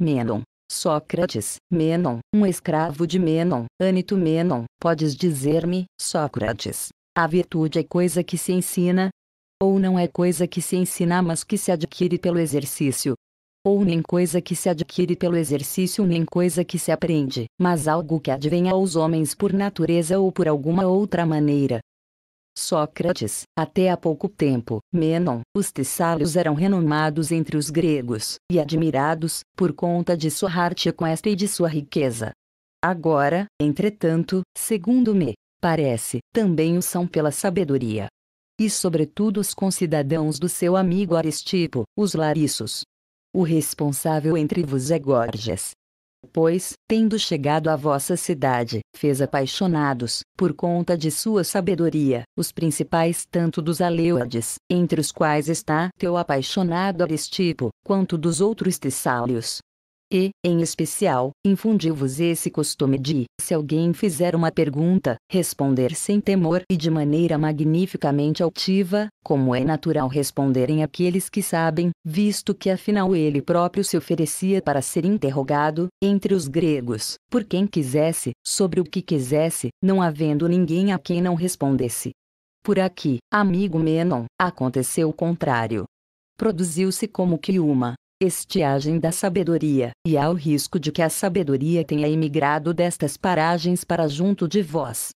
Menon, Sócrates, Menon, um escravo de Menon, Anito Menon, podes dizer-me, Sócrates, a virtude é coisa que se ensina? Ou não é coisa que se ensina mas que se adquire pelo exercício? Ou nem coisa que se adquire pelo exercício nem coisa que se aprende, mas algo que advém aos homens por natureza ou por alguma outra maneira. Sócrates, até há pouco tempo, Menon, os tessálios eram renomados entre os gregos, e admirados, por conta de sua arte equestre e de sua riqueza. Agora, entretanto, segundo me parece, também o são pela sabedoria. E sobretudo os concidadãos do seu amigo Aristipo, os larissos. O responsável entre vos é Gorgias, Pois, tendo chegado à vossa cidade, fez apaixonados, por conta de sua sabedoria, os principais tanto dos Aleuades, entre os quais está teu apaixonado Aristipo, quanto dos outros Tessálios, e, em especial, infundiu vos esse costume de, se alguém fizer uma pergunta, responder sem temor e de maneira magnificamente altiva, como é natural responderem aqueles que sabem, visto que afinal ele próprio se oferecia para ser interrogado, entre os gregos, por quem quisesse, sobre o que quisesse, não havendo ninguém a quem não respondesse. Por aqui, amigo Menon, aconteceu o contrário. Produziu-se como que uma estiagem da sabedoria, e há o risco de que a sabedoria tenha emigrado destas paragens para junto de vós.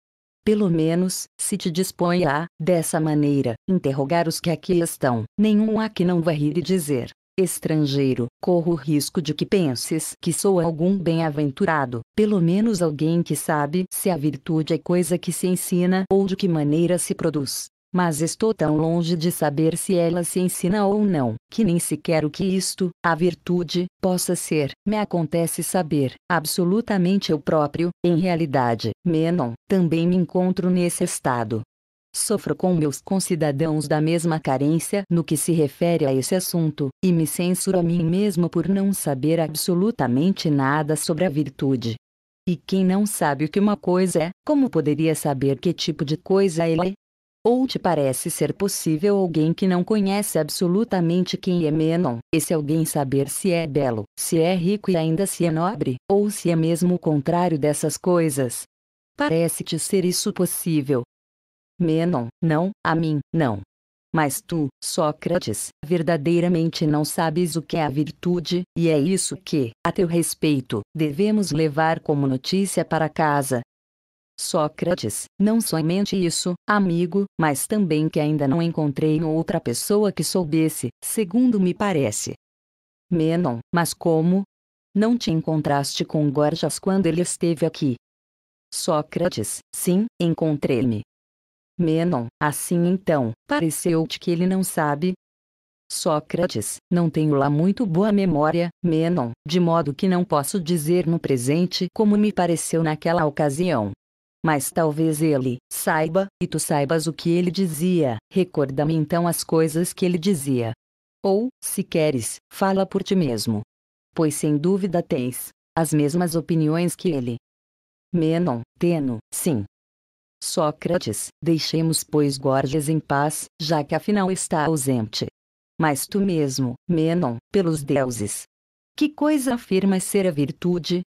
Pelo menos, se te dispõe a, dessa maneira, interrogar os que aqui estão, nenhum há que não vai rir e dizer: Estrangeiro, corro o risco de que penses que sou algum bem-aventurado, pelo menos alguém que sabe se a virtude é coisa que se ensina ou de que maneira se produz mas estou tão longe de saber se ela se ensina ou não, que nem sequer o que isto, a virtude, possa ser, me acontece saber, absolutamente eu próprio, em realidade, Menon, também me encontro nesse estado. Sofro com meus concidadãos da mesma carência no que se refere a esse assunto, e me censuro a mim mesmo por não saber absolutamente nada sobre a virtude. E quem não sabe o que uma coisa é, como poderia saber que tipo de coisa ela é? Ou te parece ser possível alguém que não conhece absolutamente quem é Menon, esse alguém saber se é belo, se é rico e ainda se é nobre, ou se é mesmo o contrário dessas coisas? Parece-te ser isso possível? Menon, não, a mim, não. Mas tu, Sócrates, verdadeiramente não sabes o que é a virtude, e é isso que, a teu respeito, devemos levar como notícia para casa, Sócrates, não somente isso, amigo, mas também que ainda não encontrei outra pessoa que soubesse, segundo me parece. Menon, mas como? Não te encontraste com Gorjas quando ele esteve aqui? Sócrates, sim, encontrei-me. Menon, assim então, pareceu-te que ele não sabe? Sócrates, não tenho lá muito boa memória, Menon, de modo que não posso dizer no presente como me pareceu naquela ocasião mas talvez ele saiba, e tu saibas o que ele dizia, recorda-me então as coisas que ele dizia. Ou, se queres, fala por ti mesmo. Pois sem dúvida tens as mesmas opiniões que ele. Menon, Teno, sim. Sócrates, deixemos pois Gorges em paz, já que afinal está ausente. Mas tu mesmo, Menon, pelos deuses. Que coisa afirmas ser a virtude,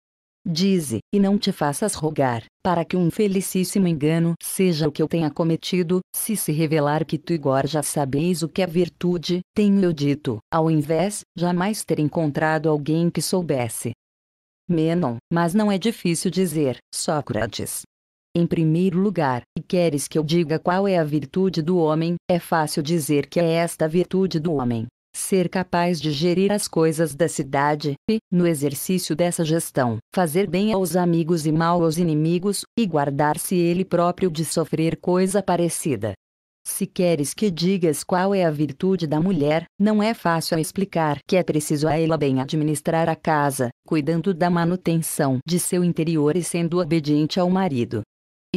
Dize, e não te faças rogar, para que um felicíssimo engano seja o que eu tenha cometido, se se revelar que tu agora já sabeis o que é virtude, tenho eu dito, ao invés, jamais ter encontrado alguém que soubesse. Menon, mas não é difícil dizer, Sócrates. Em primeiro lugar, e queres que eu diga qual é a virtude do homem, é fácil dizer que é esta virtude do homem, ser capaz de gerir as coisas da cidade, e, no exercício dessa gestão, fazer bem aos amigos e mal aos inimigos, e guardar-se ele próprio de sofrer coisa parecida. Se queres que digas qual é a virtude da mulher, não é fácil explicar que é preciso a ela bem administrar a casa, cuidando da manutenção de seu interior e sendo obediente ao marido,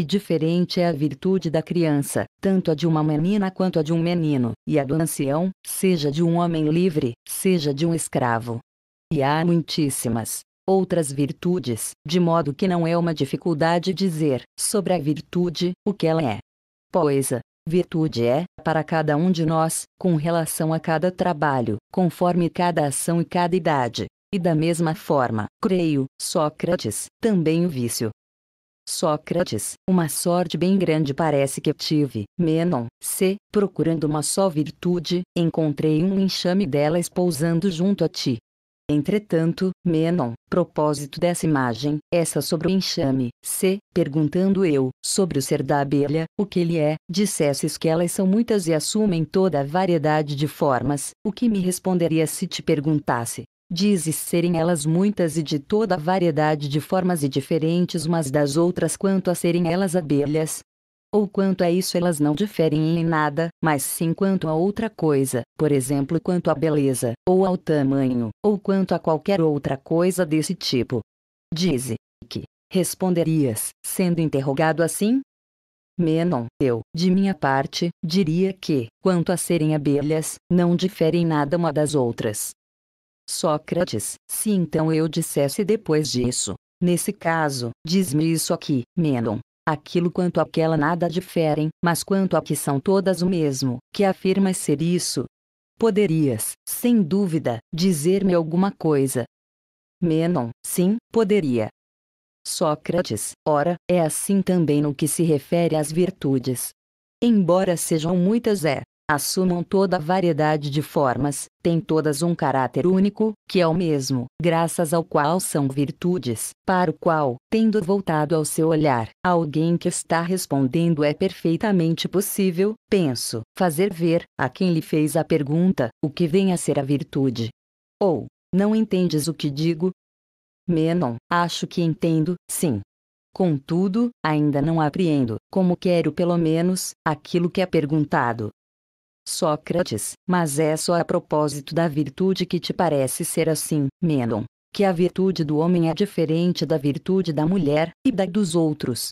e diferente é a virtude da criança, tanto a de uma menina quanto a de um menino, e a do ancião, seja de um homem livre, seja de um escravo. E há muitíssimas outras virtudes, de modo que não é uma dificuldade dizer, sobre a virtude, o que ela é. Pois a virtude é, para cada um de nós, com relação a cada trabalho, conforme cada ação e cada idade. E da mesma forma, creio, Sócrates, também o vício, Sócrates, uma sorte bem grande parece que tive. Menon, se, procurando uma só virtude, encontrei um enxame dela espousando junto a ti. Entretanto, Menon, propósito dessa imagem, essa sobre o enxame, se, perguntando eu, sobre o ser da abelha, o que ele é, dissesses que elas são muitas e assumem toda a variedade de formas, o que me responderia se te perguntasse, Dizes serem elas muitas e de toda variedade de formas e diferentes umas das outras quanto a serem elas abelhas. Ou quanto a isso elas não diferem em nada, mas sim quanto a outra coisa, por exemplo quanto à beleza, ou ao tamanho, ou quanto a qualquer outra coisa desse tipo. Dize, que, responderias, sendo interrogado assim? Menon, eu, de minha parte, diria que, quanto a serem abelhas, não diferem nada uma das outras, Sócrates, se então eu dissesse depois disso, nesse caso, diz-me isso aqui, Menon. Aquilo quanto aquela nada diferem, mas quanto a que são todas o mesmo, que afirmas ser isso? Poderias, sem dúvida, dizer-me alguma coisa. Menon, sim, poderia. Sócrates, ora, é assim também no que se refere às virtudes. Embora sejam muitas, é, assumam toda a variedade de formas, têm todas um caráter único, que é o mesmo, graças ao qual são virtudes, para o qual, tendo voltado ao seu olhar, alguém que está respondendo é perfeitamente possível, penso, fazer ver, a quem lhe fez a pergunta, o que vem a ser a virtude. Ou, não entendes o que digo? Menon, acho que entendo, sim. Contudo, ainda não apreendo, como quero pelo menos, aquilo que é perguntado. Sócrates, mas é só a propósito da virtude que te parece ser assim, Menon, que a virtude do homem é diferente da virtude da mulher e da dos outros.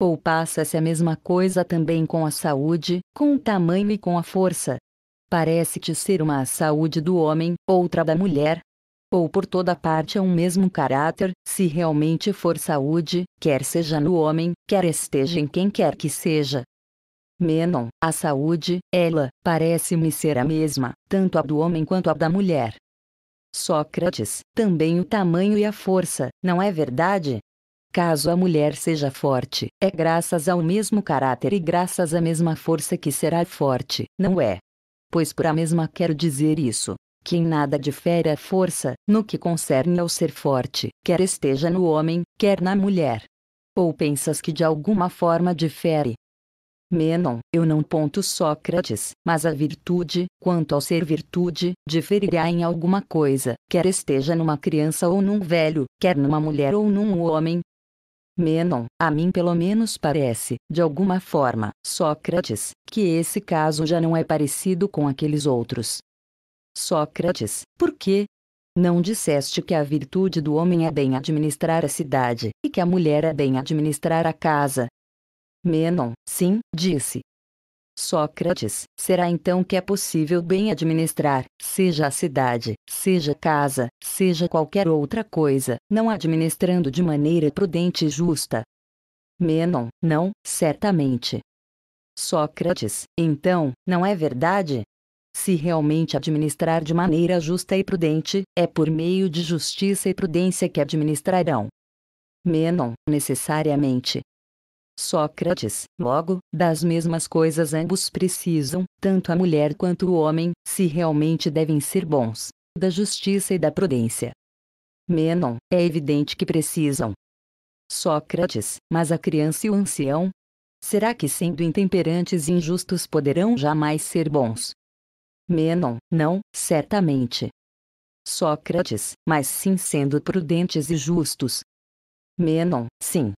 Ou passa-se a mesma coisa também com a saúde, com o tamanho e com a força. Parece-te ser uma a saúde do homem, outra da mulher. Ou por toda parte é um mesmo caráter, se realmente for saúde, quer seja no homem, quer esteja em quem quer que seja. Menon, a saúde, ela, parece-me ser a mesma, tanto a do homem quanto a da mulher. Sócrates, também o tamanho e a força, não é verdade? Caso a mulher seja forte, é graças ao mesmo caráter e graças à mesma força que será forte, não é? Pois por a mesma quero dizer isso, que em nada difere a força, no que concerne ao ser forte, quer esteja no homem, quer na mulher. Ou pensas que de alguma forma difere? Menon, eu não ponto Sócrates, mas a virtude, quanto ao ser virtude, diferirá em alguma coisa, quer esteja numa criança ou num velho, quer numa mulher ou num homem. Menon, a mim pelo menos parece, de alguma forma, Sócrates, que esse caso já não é parecido com aqueles outros. Sócrates, por quê? Não disseste que a virtude do homem é bem administrar a cidade, e que a mulher é bem administrar a casa, Menon, sim, disse. Sócrates, será então que é possível bem administrar, seja a cidade, seja casa, seja qualquer outra coisa, não administrando de maneira prudente e justa? Menon, não, certamente. Sócrates, então, não é verdade? Se realmente administrar de maneira justa e prudente, é por meio de justiça e prudência que administrarão. Menon, necessariamente. Sócrates, logo, das mesmas coisas ambos precisam, tanto a mulher quanto o homem, se realmente devem ser bons, da justiça e da prudência. Menon, é evidente que precisam. Sócrates, mas a criança e o ancião? Será que sendo intemperantes e injustos poderão jamais ser bons? Menon, não, certamente. Sócrates, mas sim sendo prudentes e justos. Menon, sim,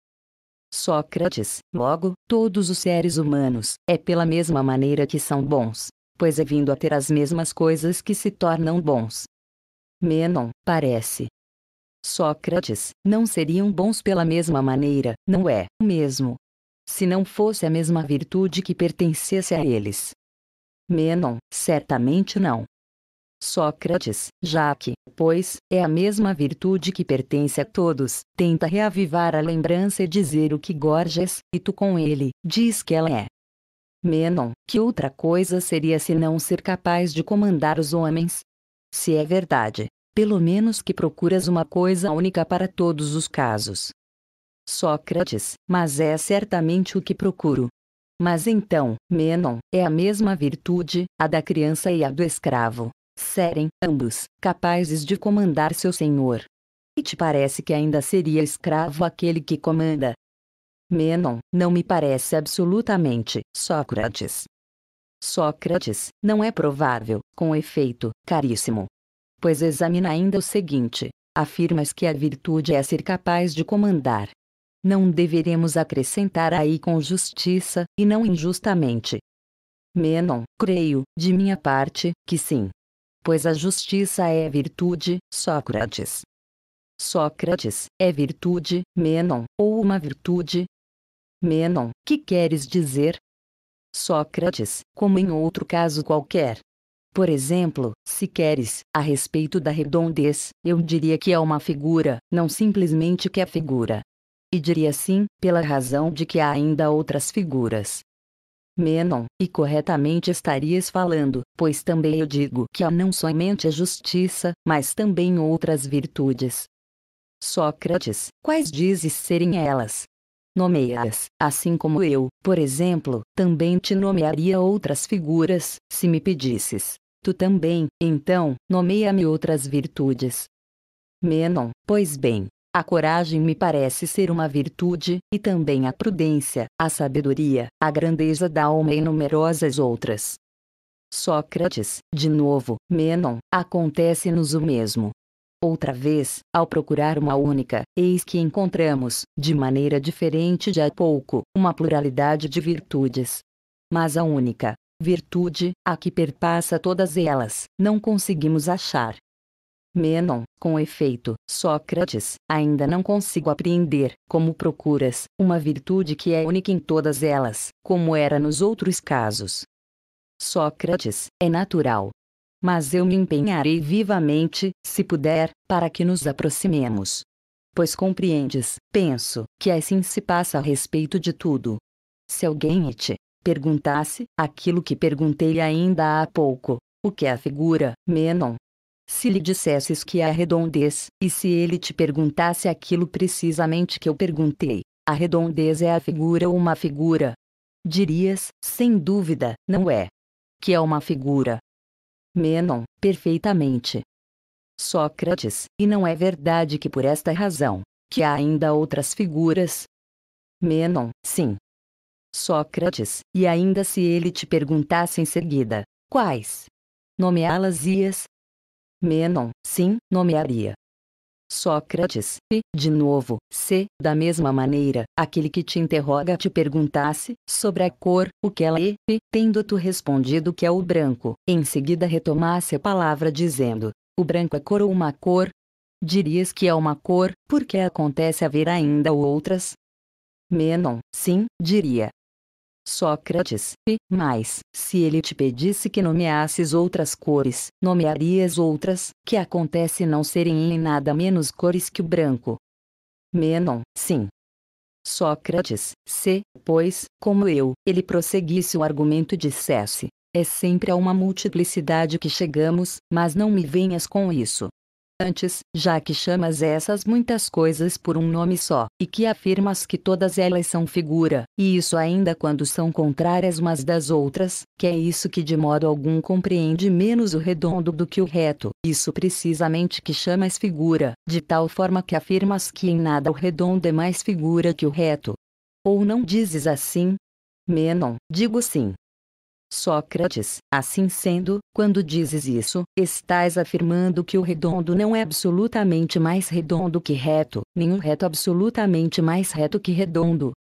Sócrates, logo, todos os seres humanos, é pela mesma maneira que são bons, pois é vindo a ter as mesmas coisas que se tornam bons. Menon, parece. Sócrates, não seriam bons pela mesma maneira, não é o mesmo. Se não fosse a mesma virtude que pertencesse a eles. Menon, certamente não. Sócrates, já que, pois, é a mesma virtude que pertence a todos, tenta reavivar a lembrança e dizer o que gorges, e tu com ele, diz que ela é. Menon, que outra coisa seria se não ser capaz de comandar os homens? Se é verdade, pelo menos que procuras uma coisa única para todos os casos. Sócrates, mas é certamente o que procuro. Mas então, Menon, é a mesma virtude, a da criança e a do escravo, serem ambos capazes de comandar seu senhor. E te parece que ainda seria escravo aquele que comanda? Menon, não me parece absolutamente, Sócrates. Sócrates, não é provável, com efeito, caríssimo. Pois examina ainda o seguinte: afirmas que a virtude é ser capaz de comandar. Não deveremos acrescentar aí com justiça, e não injustamente. Menon, creio, de minha parte, que sim pois a justiça é virtude, Sócrates. Sócrates, é virtude, Menon, ou uma virtude? Menon, que queres dizer? Sócrates, como em outro caso qualquer. Por exemplo, se queres, a respeito da redondez, eu diria que é uma figura, não simplesmente que é figura. E diria sim, pela razão de que há ainda outras figuras, Menon, e corretamente estarias falando, pois também eu digo que há não somente a justiça, mas também outras virtudes. Sócrates, quais dizes serem elas? Nomeia-as, assim como eu, por exemplo, também te nomearia outras figuras, se me pedisses. Tu também, então, nomeia-me outras virtudes. Menon, pois bem, a coragem me parece ser uma virtude, e também a prudência, a sabedoria, a grandeza da alma e numerosas outras. Sócrates, de novo, Menon, acontece-nos o mesmo. Outra vez, ao procurar uma única, eis que encontramos, de maneira diferente de há pouco, uma pluralidade de virtudes. Mas a única, virtude, a que perpassa todas elas, não conseguimos achar. Menon, com efeito, Sócrates, ainda não consigo apreender, como procuras, uma virtude que é única em todas elas, como era nos outros casos. Sócrates, é natural. Mas eu me empenharei vivamente, se puder, para que nos aproximemos. Pois compreendes, penso, que assim se passa a respeito de tudo. Se alguém te perguntasse aquilo que perguntei ainda há pouco, o que é a figura, Menon, se lhe dissesses que é a redondez, e se ele te perguntasse aquilo precisamente que eu perguntei, a redondez é a figura ou uma figura? Dirias, sem dúvida, não é. Que é uma figura. Menon, perfeitamente. Sócrates, e não é verdade que por esta razão, que há ainda outras figuras? Menon, sim. Sócrates, e ainda se ele te perguntasse em seguida, quais? Nomeá-las-ias, Menon, sim, nomearia. Sócrates, e, de novo, se, da mesma maneira, aquele que te interroga te perguntasse, sobre a cor, o que ela é, e, tendo tu respondido que é o branco, em seguida retomasse a palavra dizendo, o branco é cor ou uma cor? Dirias que é uma cor, porque acontece haver ainda outras? Menon, sim, diria. Sócrates, e, mais, se ele te pedisse que nomeasses outras cores, nomearias outras, que acontece não serem em nada menos cores que o branco. Menon, sim. Sócrates, se, pois, como eu, ele prosseguisse o argumento e dissesse, é sempre a uma multiplicidade que chegamos, mas não me venhas com isso antes, já que chamas essas muitas coisas por um nome só, e que afirmas que todas elas são figura, e isso ainda quando são contrárias umas das outras, que é isso que de modo algum compreende menos o redondo do que o reto, isso precisamente que chamas figura, de tal forma que afirmas que em nada o redondo é mais figura que o reto. Ou não dizes assim? Menon, digo sim. Sócrates, assim sendo, quando dizes isso, estás afirmando que o redondo não é absolutamente mais redondo que reto, nem o reto absolutamente mais reto que redondo.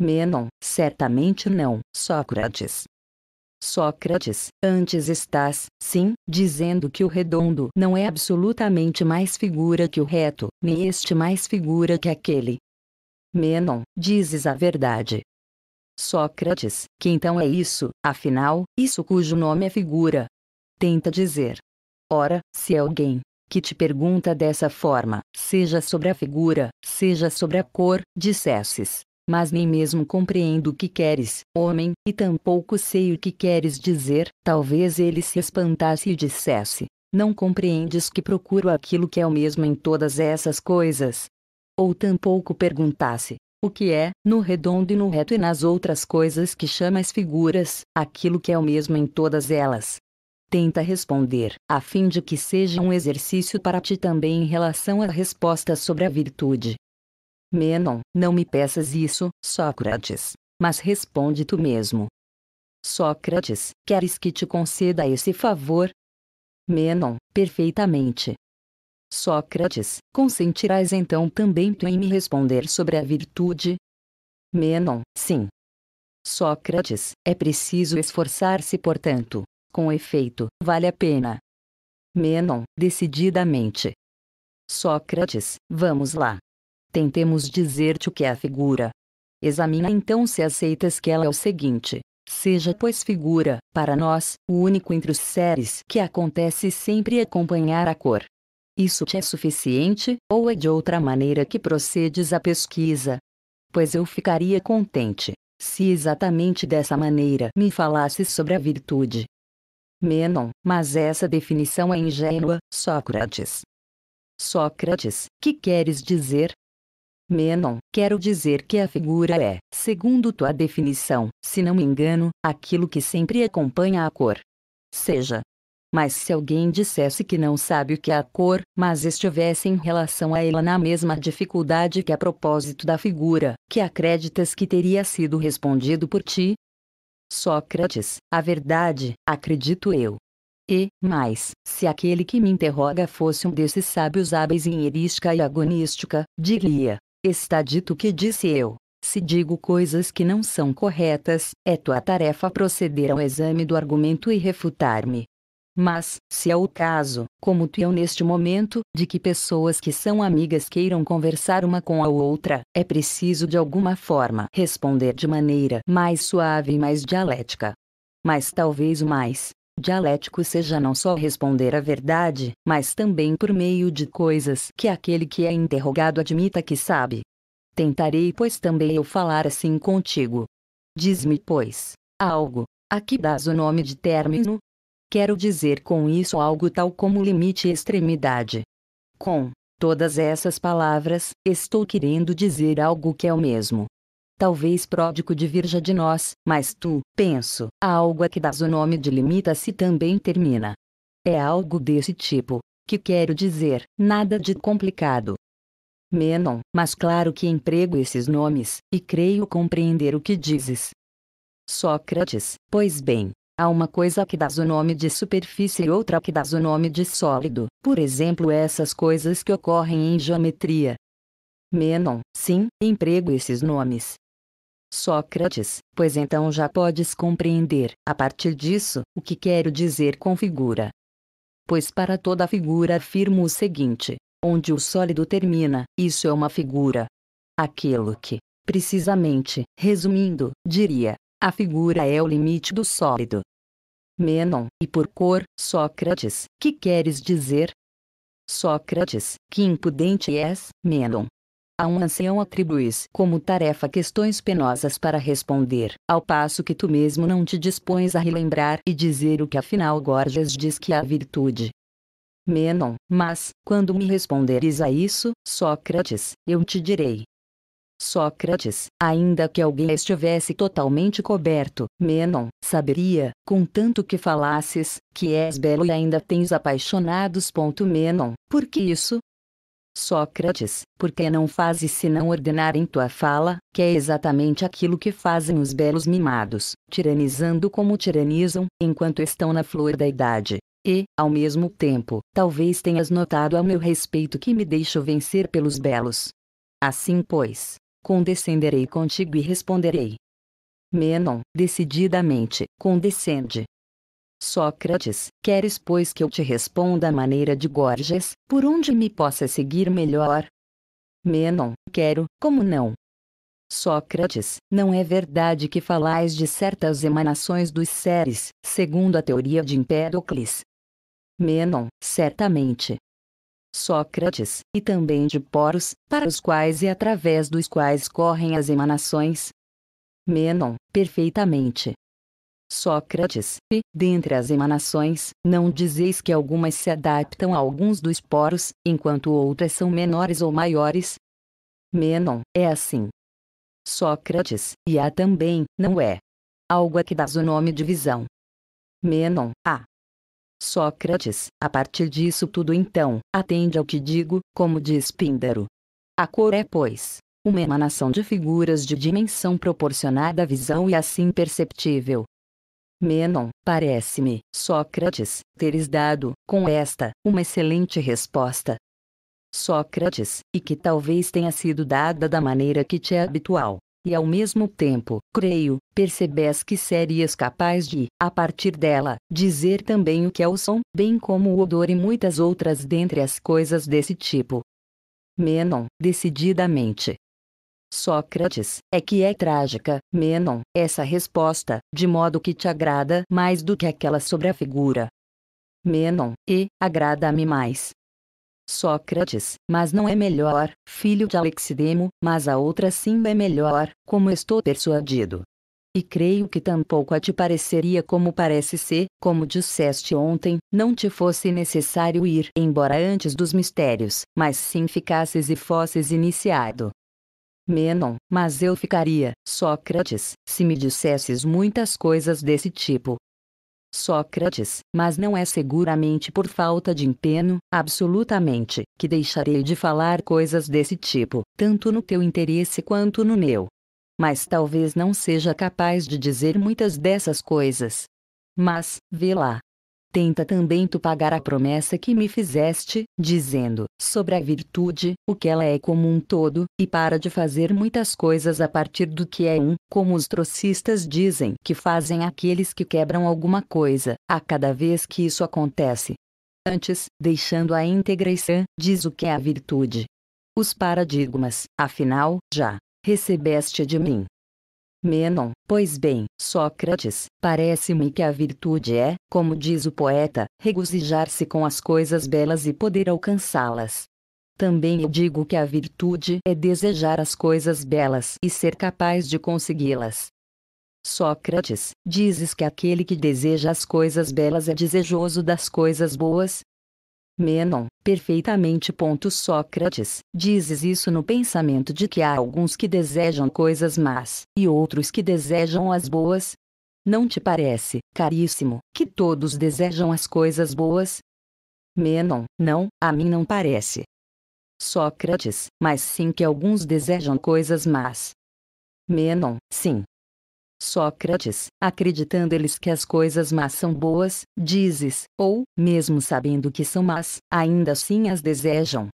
Menon, certamente não, Sócrates. Sócrates, antes estás, sim, dizendo que o redondo não é absolutamente mais figura que o reto, nem este mais figura que aquele. Menon, dizes a verdade, Sócrates, que então é isso, afinal, isso cujo nome é figura. Tenta dizer. Ora, se alguém que te pergunta dessa forma, seja sobre a figura, seja sobre a cor, dissesses, mas nem mesmo compreendo o que queres, homem, e tampouco sei o que queres dizer, talvez ele se espantasse e dissesse: Não compreendes que procuro aquilo que é o mesmo em todas essas coisas? Ou tampouco perguntasse: o que é, no redondo e no reto e nas outras coisas que chamas figuras, aquilo que é o mesmo em todas elas. Tenta responder, a fim de que seja um exercício para ti também em relação à resposta sobre a virtude. Menon, não me peças isso, Sócrates, mas responde tu mesmo. Sócrates, queres que te conceda esse favor? Menon, perfeitamente. Sócrates, consentirás então também tu em me responder sobre a virtude? Menon, sim. Sócrates, é preciso esforçar-se portanto. Com efeito, vale a pena. Menon, decididamente. Sócrates, vamos lá. Tentemos dizer-te o que é a figura. Examina então se aceitas que ela é o seguinte: seja, pois, figura, para nós, o único entre os seres que acontece sempre acompanhar a cor, isso te é suficiente, ou é de outra maneira que procedes à pesquisa? Pois eu ficaria contente, se exatamente dessa maneira me falasses sobre a virtude. Menon, mas essa definição é ingênua, Sócrates. Sócrates, que queres dizer? Menon, quero dizer que a figura é, segundo tua definição, se não me engano, aquilo que sempre acompanha a cor. Seja, mas se alguém dissesse que não sabe o que é a cor, mas estivesse em relação a ela na mesma dificuldade que a propósito da figura, que acreditas que teria sido respondido por ti? Sócrates, a verdade, acredito eu. E, mais, se aquele que me interroga fosse um desses sábios hábeis em erística e agonística, diria: Está dito o que disse eu. Se digo coisas que não são corretas, é tua tarefa proceder ao exame do argumento e refutar-me. Mas, se é o caso, como tu eu neste momento, de que pessoas que são amigas queiram conversar uma com a outra, é preciso de alguma forma responder de maneira mais suave e mais dialética. Mas talvez o mais dialético seja não só responder a verdade, mas também por meio de coisas que aquele que é interrogado admita que sabe. Tentarei, pois, também eu falar assim contigo. Diz-me, pois, algo, a que dás o nome de término, Quero dizer com isso algo tal como limite e extremidade. Com todas essas palavras, estou querendo dizer algo que é o mesmo. Talvez pródigo divirja de nós, mas tu, penso, a algo a que dás o nome de limita-se também termina. É algo desse tipo, que quero dizer, nada de complicado. Menon, mas claro que emprego esses nomes, e creio compreender o que dizes. Sócrates, pois bem, Há uma coisa que dá o nome de superfície e outra que dá o nome de sólido, por exemplo essas coisas que ocorrem em geometria. Menon, sim, emprego esses nomes. Sócrates, pois então já podes compreender, a partir disso, o que quero dizer com figura. Pois para toda figura afirmo o seguinte: onde o sólido termina, isso é uma figura. Aquilo que, precisamente, resumindo, diria, a figura é o limite do sólido. Menon, e por cor, Sócrates, que queres dizer? Sócrates, que impudente és, Menon. A um ancião atribuis como tarefa questões penosas para responder, ao passo que tu mesmo não te dispões a relembrar e dizer o que afinal Gorgias diz que é virtude. Menon, mas, quando me responderes a isso, Sócrates, eu te direi, Sócrates, ainda que alguém estivesse totalmente coberto, Menon, saberia, contanto que falasses, que és belo e ainda tens apaixonados. Menon, por que isso? Sócrates, por que não fazes senão ordenar em tua fala, que é exatamente aquilo que fazem os belos mimados, tiranizando como tiranizam, enquanto estão na flor da idade? E, ao mesmo tempo, talvez tenhas notado a meu respeito que me deixo vencer pelos belos. Assim pois, condescenderei contigo e responderei. Menon, decididamente, condescende. Sócrates, queres pois que eu te responda à maneira de Gorgias, por onde me possa seguir melhor? Menon, quero, como não? Sócrates, não é verdade que falais de certas emanações dos seres, segundo a teoria de Empédocles? Menon, certamente, Sócrates, e também de poros, para os quais e através dos quais correm as emanações. Menon, perfeitamente. Sócrates, e, dentre as emanações, não dizeis que algumas se adaptam a alguns dos poros, enquanto outras são menores ou maiores? Menon, é assim. Sócrates, e há também, não é? Algo a que dás o nome de visão. Menon, há, Sócrates, a partir disso tudo então, atende ao que digo, como diz Píndaro. A cor é, pois, uma emanação de figuras de dimensão proporcionada à visão e assim perceptível. Menon, parece-me, Sócrates, teres dado, com esta, uma excelente resposta. Sócrates, e que talvez tenha sido dada da maneira que te é habitual e ao mesmo tempo, creio, percebes que serias capaz de, a partir dela, dizer também o que é o som, bem como o odor e muitas outras dentre as coisas desse tipo. Menon, decididamente. Sócrates, é que é trágica, Menon, essa resposta, de modo que te agrada mais do que aquela sobre a figura. Menon, e, agrada-me mais, Sócrates, mas não é melhor, filho de Alexidemo, mas a outra sim é melhor, como estou persuadido. E creio que tampouco a te pareceria como parece ser, como disseste ontem, não te fosse necessário ir embora antes dos mistérios, mas sim ficasses e fosses iniciado. Menon, mas eu ficaria, Sócrates, se me dissesses muitas coisas desse tipo, Sócrates, mas não é seguramente por falta de empenho, absolutamente, que deixarei de falar coisas desse tipo, tanto no teu interesse quanto no meu. Mas talvez não seja capaz de dizer muitas dessas coisas. Mas, vê lá, Tenta também tu pagar a promessa que me fizeste, dizendo, sobre a virtude, o que ela é como um todo, e para de fazer muitas coisas a partir do que é um, como os trocistas dizem que fazem aqueles que quebram alguma coisa, a cada vez que isso acontece. Antes, deixando a íntegra e sã, diz o que é a virtude. Os paradigmas, afinal, já recebeste de mim. Menon, pois bem, Sócrates, parece-me que a virtude é, como diz o poeta, regozijar-se com as coisas belas e poder alcançá-las. Também eu digo que a virtude é desejar as coisas belas e ser capaz de consegui-las. Sócrates, dizes que aquele que deseja as coisas belas é desejoso das coisas boas? Menon, perfeitamente. Sócrates, dizes isso no pensamento de que há alguns que desejam coisas más, e outros que desejam as boas? Não te parece, caríssimo, que todos desejam as coisas boas? Menon, não, a mim não parece. Sócrates, mas sim que alguns desejam coisas más. Menon, sim, Sócrates, acreditando eles que as coisas más são boas, dizes, ou, mesmo sabendo que são más, ainda assim as desejam.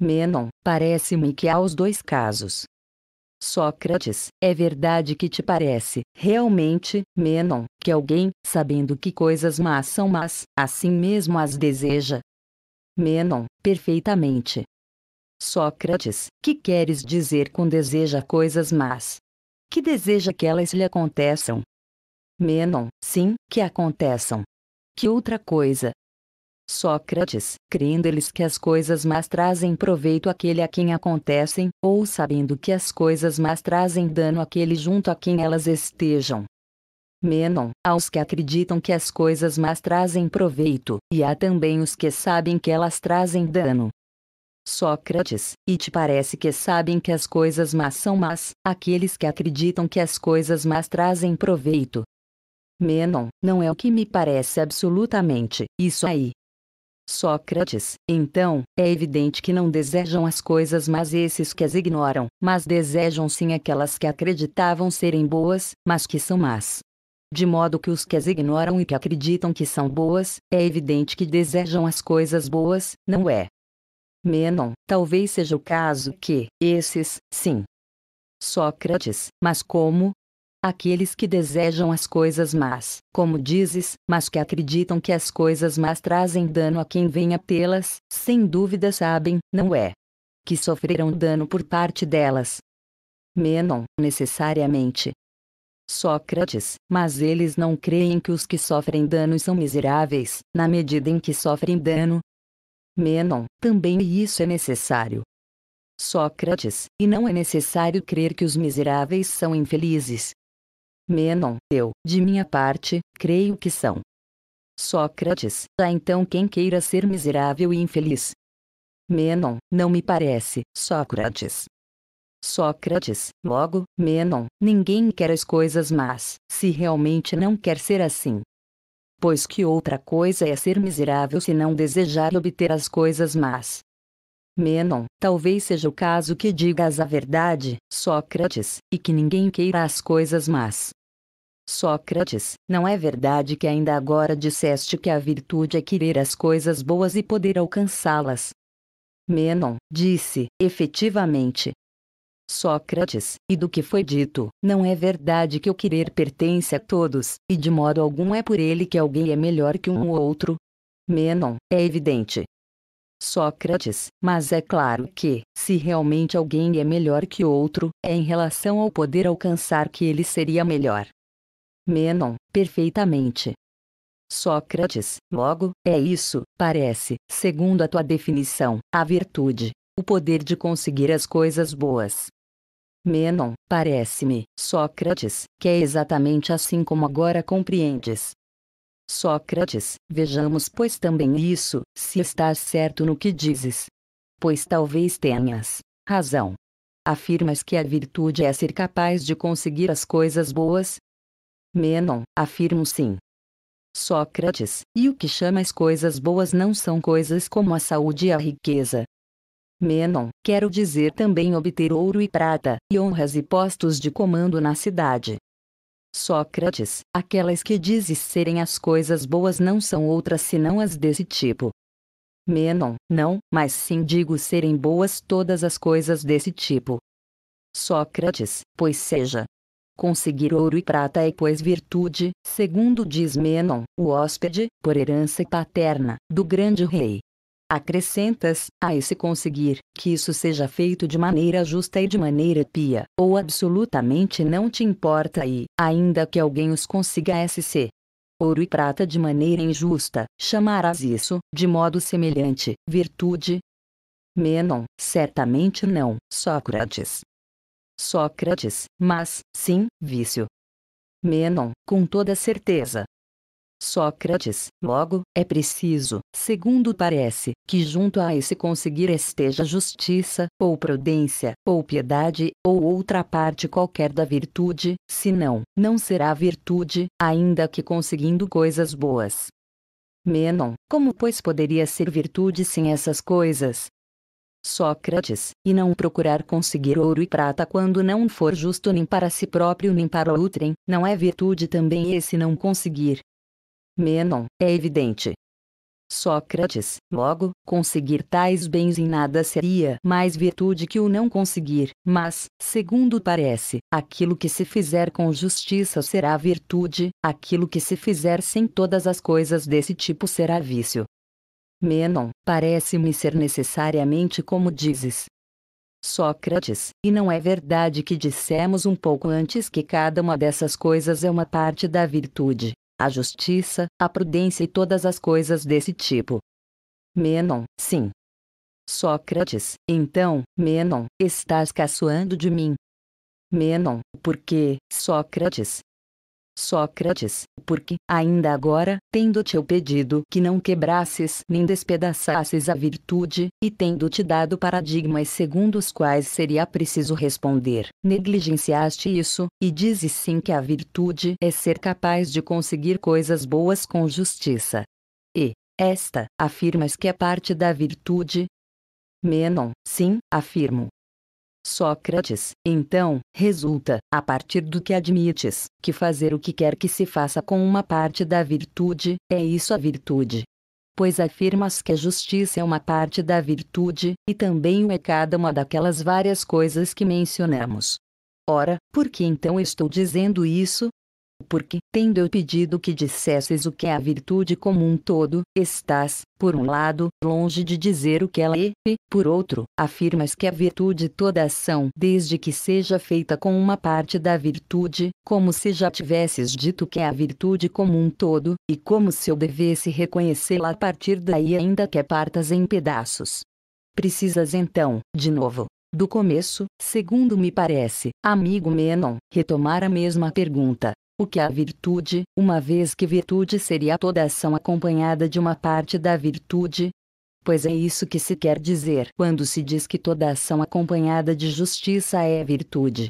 Menon, parece-me que há os dois casos. Sócrates, é verdade que te parece, realmente, Menon, que alguém, sabendo que coisas más são más, assim mesmo as deseja? Menon, perfeitamente. Sócrates, que queres dizer com deseja coisas más? que deseja que elas lhe aconteçam. Menon, sim, que aconteçam. Que outra coisa? Sócrates, crendo eles que as coisas mais trazem proveito àquele a quem acontecem, ou sabendo que as coisas mais trazem dano àquele junto a quem elas estejam. Menon, aos que acreditam que as coisas mais trazem proveito, e há também os que sabem que elas trazem dano, Sócrates, e te parece que sabem que as coisas más são más, aqueles que acreditam que as coisas más trazem proveito. Menon, não é o que me parece absolutamente, isso aí. Sócrates, então, é evidente que não desejam as coisas más esses que as ignoram, mas desejam sim aquelas que acreditavam serem boas, mas que são más. De modo que os que as ignoram e que acreditam que são boas, é evidente que desejam as coisas boas, não é? Menon, talvez seja o caso que esses, sim. Sócrates, mas como? Aqueles que desejam as coisas más, como dizes, mas que acreditam que as coisas más trazem dano a quem venha tê-las, sem dúvida sabem, não é? Que sofrerão dano por parte delas. Menon, necessariamente, Sócrates, mas eles não creem que os que sofrem danos são miseráveis, na medida em que sofrem dano, Menon, também isso é necessário. Sócrates, e não é necessário crer que os miseráveis são infelizes. Menon, eu, de minha parte, creio que são. Sócrates, há então quem queira ser miserável e infeliz? Menon, não me parece, Sócrates. Sócrates, logo, Menon, ninguém quer as coisas más, se realmente não quer ser assim, pois que outra coisa é ser miserável se não desejar obter as coisas más. Menon, talvez seja o caso que digas a verdade, Sócrates, e que ninguém queira as coisas más. Sócrates, não é verdade que ainda agora disseste que a virtude é querer as coisas boas e poder alcançá-las? Menon, disse, efetivamente, Sócrates, e do que foi dito, não é verdade que o querer pertence a todos, e de modo algum é por ele que alguém é melhor que um ou outro? Menon, é evidente. Sócrates, mas é claro que, se realmente alguém é melhor que outro, é em relação ao poder alcançar que ele seria melhor. Menon, perfeitamente. Sócrates, logo, é isso, parece, segundo a tua definição, a virtude, o poder de conseguir as coisas boas. Menon, parece-me, Sócrates, que é exatamente assim como agora compreendes. Sócrates, vejamos pois também isso, se estás certo no que dizes. Pois talvez tenhas razão. Afirmas que a virtude é ser capaz de conseguir as coisas boas? Menon, afirmo sim. Sócrates, e o que chamas coisas boas não são coisas como a saúde e a riqueza, Menon, quero dizer também obter ouro e prata, e honras e postos de comando na cidade. Sócrates, aquelas que dizes serem as coisas boas não são outras senão as desse tipo. Menon, não, mas sim digo serem boas todas as coisas desse tipo. Sócrates, pois seja. Conseguir ouro e prata é, pois, virtude, segundo diz Menon, o hóspede, por herança paterna, do grande rei. Acrescentas, a ah, esse conseguir, que isso seja feito de maneira justa e de maneira pia, ou absolutamente não te importa e, ainda que alguém os consiga sc. Ouro e prata de maneira injusta, chamarás isso, de modo semelhante, virtude? Menon, certamente não, Sócrates. Sócrates, mas, sim, vício. Menon, com toda certeza, Sócrates, logo, é preciso, segundo parece, que junto a esse conseguir esteja justiça, ou prudência, ou piedade, ou outra parte qualquer da virtude, senão, não será virtude, ainda que conseguindo coisas boas. Menon, como pois poderia ser virtude sem essas coisas? Sócrates, e não procurar conseguir ouro e prata quando não for justo nem para si próprio nem para outrem, não é virtude também esse não conseguir, Menon, é evidente. Sócrates, logo, conseguir tais bens em nada seria mais virtude que o não conseguir, mas, segundo parece, aquilo que se fizer com justiça será virtude, aquilo que se fizer sem todas as coisas desse tipo será vício. Menon, parece-me ser necessariamente como dizes. Sócrates, e não é verdade que dissemos um pouco antes que cada uma dessas coisas é uma parte da virtude, a justiça, a prudência e todas as coisas desse tipo. Menon, sim. Sócrates, então, Menon, estás caçoando de mim. Menon, por quê, Sócrates, Sócrates, porque, ainda agora, tendo-te eu pedido que não quebrasses nem despedaçasses a virtude, e tendo-te dado paradigmas segundo os quais seria preciso responder, negligenciaste isso, e dizes sim que a virtude é ser capaz de conseguir coisas boas com justiça. E, esta, afirmas que é parte da virtude? Menon, sim, afirmo, Sócrates, então, resulta, a partir do que admites, que fazer o que quer que se faça com uma parte da virtude, é isso a virtude. Pois afirmas que a justiça é uma parte da virtude, e também o é cada uma daquelas várias coisas que mencionamos. Ora, por que então estou dizendo isso? porque, tendo eu pedido que dissesses o que é a virtude como um todo, estás, por um lado, longe de dizer o que ela é, e, por outro, afirmas que a virtude toda ação, desde que seja feita com uma parte da virtude, como se já tivesses dito que é a virtude como um todo, e como se eu devesse reconhecê-la a partir daí ainda que a partas em pedaços. Precisas então, de novo, do começo, segundo me parece, amigo Menon, retomar a mesma pergunta, o que é a virtude, uma vez que virtude seria toda ação acompanhada de uma parte da virtude. Pois é isso que se quer dizer quando se diz que toda ação acompanhada de justiça é virtude.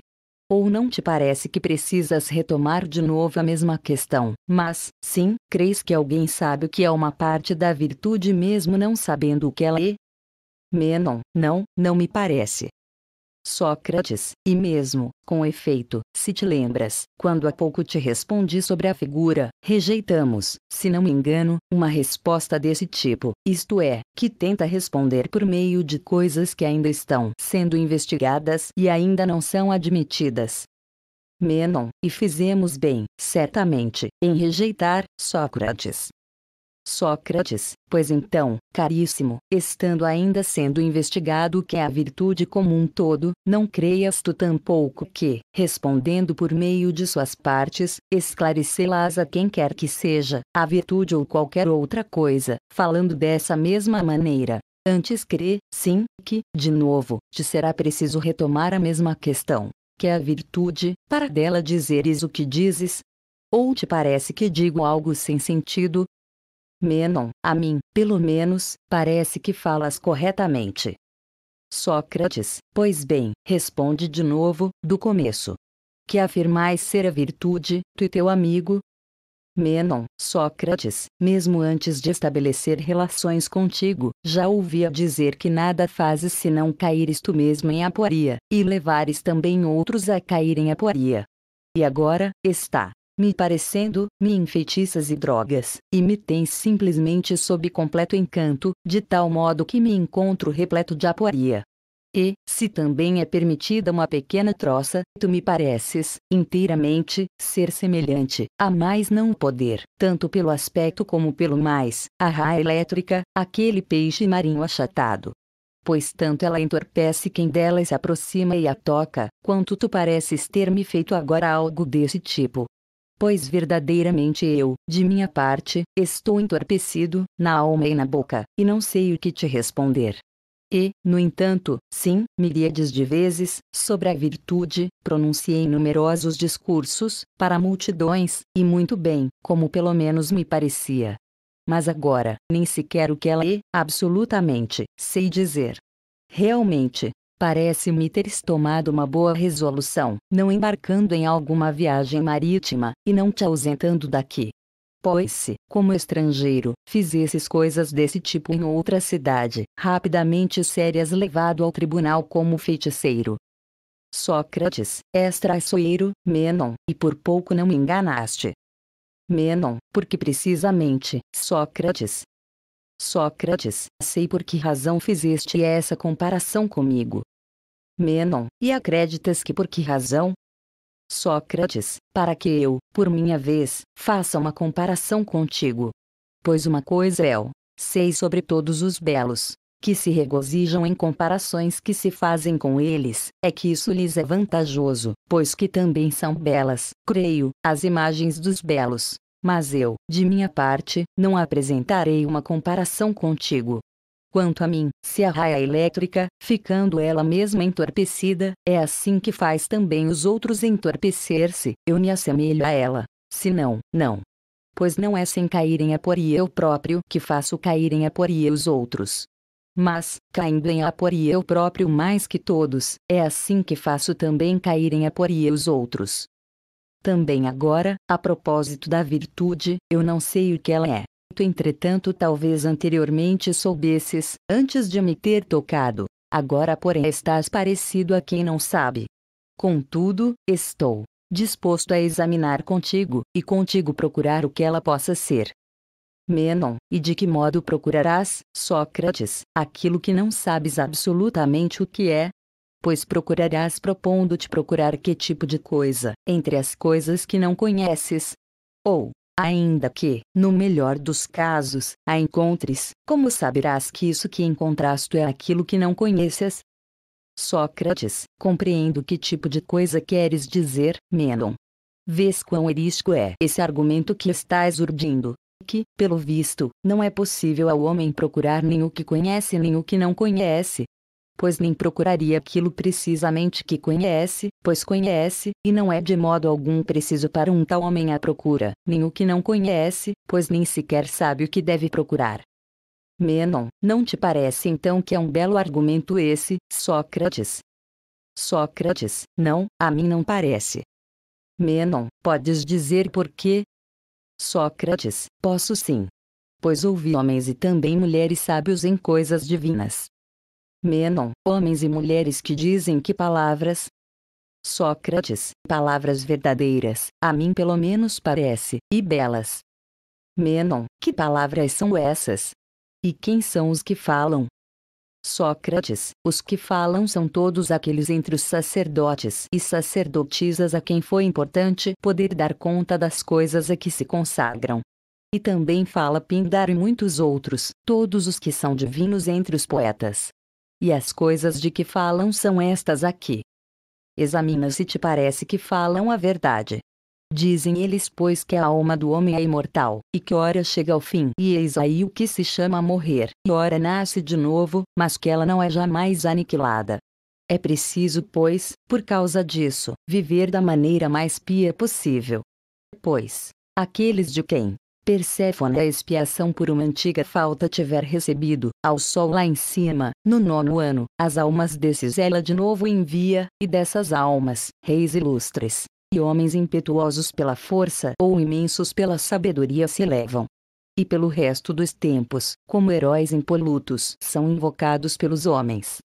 Ou não te parece que precisas retomar de novo a mesma questão, mas, sim, crees que alguém sabe o que é uma parte da virtude mesmo não sabendo o que ela é? Menon, não, não me parece. Sócrates, e mesmo, com efeito, se te lembras, quando há pouco te respondi sobre a figura, rejeitamos, se não me engano, uma resposta desse tipo, isto é, que tenta responder por meio de coisas que ainda estão sendo investigadas e ainda não são admitidas. Menon, e fizemos bem, certamente, em rejeitar, Sócrates, Sócrates, pois então, caríssimo, estando ainda sendo investigado o que é a virtude como um todo, não creias tu tampouco que, respondendo por meio de suas partes, esclarecê-las a quem quer que seja, a virtude ou qualquer outra coisa, falando dessa mesma maneira. Antes crê, sim, que, de novo, te será preciso retomar a mesma questão, que é a virtude, para dela dizeres o que dizes, ou te parece que digo algo sem sentido, Menon, a mim, pelo menos, parece que falas corretamente. Sócrates, pois bem, responde de novo, do começo. Que afirmais ser a virtude, tu e teu amigo? Menon, Sócrates, mesmo antes de estabelecer relações contigo, já ouvia dizer que nada fazes senão caíres tu mesmo em aporia, e levares também outros a cair em aporia. E agora, está, me parecendo, me enfeitiças e drogas, e me tens simplesmente sob completo encanto, de tal modo que me encontro repleto de apoaria. E, se também é permitida uma pequena troça, tu me pareces, inteiramente, ser semelhante, a mais não poder, tanto pelo aspecto como pelo mais, a raia elétrica, aquele peixe marinho achatado, pois tanto ela entorpece quem dela se aproxima e a toca, quanto tu pareces ter me feito agora algo desse tipo. Pois verdadeiramente eu, de minha parte, estou entorpecido, na alma e na boca, e não sei o que te responder. E, no entanto, sim, miríades de vezes, sobre a virtude, pronunciei numerosos discursos, para multidões, e muito bem, como pelo menos me parecia. Mas agora, nem sequer o que ela é, absolutamente, sei dizer. Realmente, Parece-me teres tomado uma boa resolução, não embarcando em alguma viagem marítima, e não te ausentando daqui. Pois se, como estrangeiro, fizesses coisas desse tipo em outra cidade, rapidamente serias levado ao tribunal como feiticeiro. Sócrates, és traiçoeiro, Menon, e por pouco não me enganaste. Menon, porque precisamente, Sócrates, Sócrates, sei por que razão fizeste essa comparação comigo. Menon, e acreditas que por que razão? Sócrates, para que eu, por minha vez, faça uma comparação contigo. Pois uma coisa é o, sei sobre todos os belos, que se regozijam em comparações que se fazem com eles, é que isso lhes é vantajoso, pois que também são belas, creio, as imagens dos belos, mas eu, de minha parte, não apresentarei uma comparação contigo. Quanto a mim, se a raia elétrica, ficando ela mesma entorpecida, é assim que faz também os outros entorpecer-se, eu me assemelho a ela. Se não, não. Pois não é sem cair em aporia eu próprio que faço cair em aporia os outros. Mas, caindo em aporia eu próprio mais que todos, é assim que faço também cair em aporia os outros. Também agora, a propósito da virtude, eu não sei o que ela é. Tu, entretanto, talvez anteriormente soubesses, antes de me ter tocado. Agora, porém, estás parecido a quem não sabe. Contudo, estou disposto a examinar contigo, e contigo procurar o que ela possa ser. Menon, e de que modo procurarás, Sócrates, aquilo que não sabes absolutamente o que é, pois procurarás propondo-te procurar que tipo de coisa, entre as coisas que não conheces. Ou, ainda que, no melhor dos casos, a encontres, como saberás que isso que encontraste é aquilo que não conheces? Sócrates, compreendo que tipo de coisa queres dizer, Menon. Vês quão erisco é esse argumento que estás urdindo, que, pelo visto, não é possível ao homem procurar nem o que conhece nem o que não conhece, pois nem procuraria aquilo precisamente que conhece, pois conhece, e não é de modo algum preciso para um tal homem a procura, nem o que não conhece, pois nem sequer sabe o que deve procurar. Menon, não te parece então que é um belo argumento esse, Sócrates? Sócrates, não, a mim não parece. Menon, podes dizer por quê? Sócrates, posso sim. Pois ouvi homens e também mulheres sábios em coisas divinas, Menon, homens e mulheres que dizem que palavras. Sócrates, palavras verdadeiras, a mim pelo menos parece, e belas. Menon, que palavras são essas? E quem são os que falam? Sócrates, os que falam são todos aqueles entre os sacerdotes e sacerdotisas a quem foi importante poder dar conta das coisas a que se consagram. E também fala Pindar e muitos outros, todos os que são divinos entre os poetas, e as coisas de que falam são estas aqui. Examina se te parece que falam a verdade. Dizem eles, pois, que a alma do homem é imortal, e que ora chega ao fim, e eis aí o que se chama morrer, e ora nasce de novo, mas que ela não é jamais aniquilada. É preciso, pois, por causa disso, viver da maneira mais pia possível. Pois, aqueles de quem, Perséfone a expiação por uma antiga falta tiver recebido, ao sol lá em cima, no nono ano, as almas desses ela de novo envia, e dessas almas, reis ilustres, e homens impetuosos pela força ou imensos pela sabedoria se elevam. E pelo resto dos tempos, como heróis impolutos, são invocados pelos homens,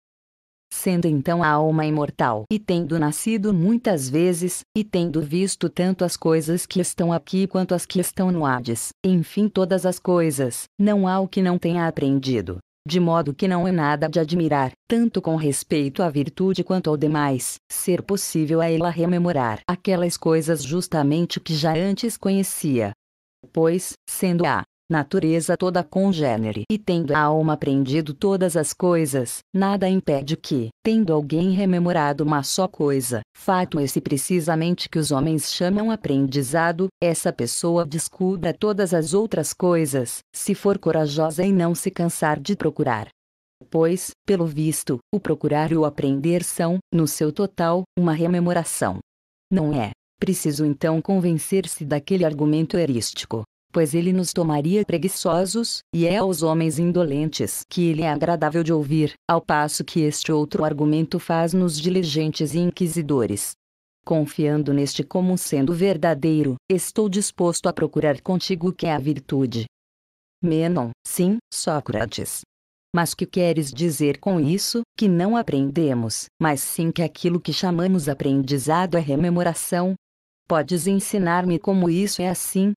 sendo então a alma imortal. E tendo nascido muitas vezes, e tendo visto tanto as coisas que estão aqui quanto as que estão no Hades, enfim todas as coisas, não há o que não tenha aprendido. De modo que não é nada de admirar, tanto com respeito à virtude quanto ao demais, ser possível a ela rememorar aquelas coisas justamente que já antes conhecia. Pois, sendo a natureza toda congênere e tendo a alma aprendido todas as coisas, nada impede que, tendo alguém rememorado uma só coisa, fato esse é precisamente que os homens chamam aprendizado, essa pessoa descuda todas as outras coisas, se for corajosa e não se cansar de procurar. Pois, pelo visto, o procurar e o aprender são, no seu total, uma rememoração. Não é preciso então convencer-se daquele argumento erístico pois ele nos tomaria preguiçosos, e é aos homens indolentes que ele é agradável de ouvir, ao passo que este outro argumento faz-nos diligentes e inquisidores. Confiando neste como sendo verdadeiro, estou disposto a procurar contigo o que é a virtude. Menon, sim, Sócrates. Mas que queres dizer com isso, que não aprendemos, mas sim que aquilo que chamamos aprendizado é rememoração? Podes ensinar-me como isso é assim,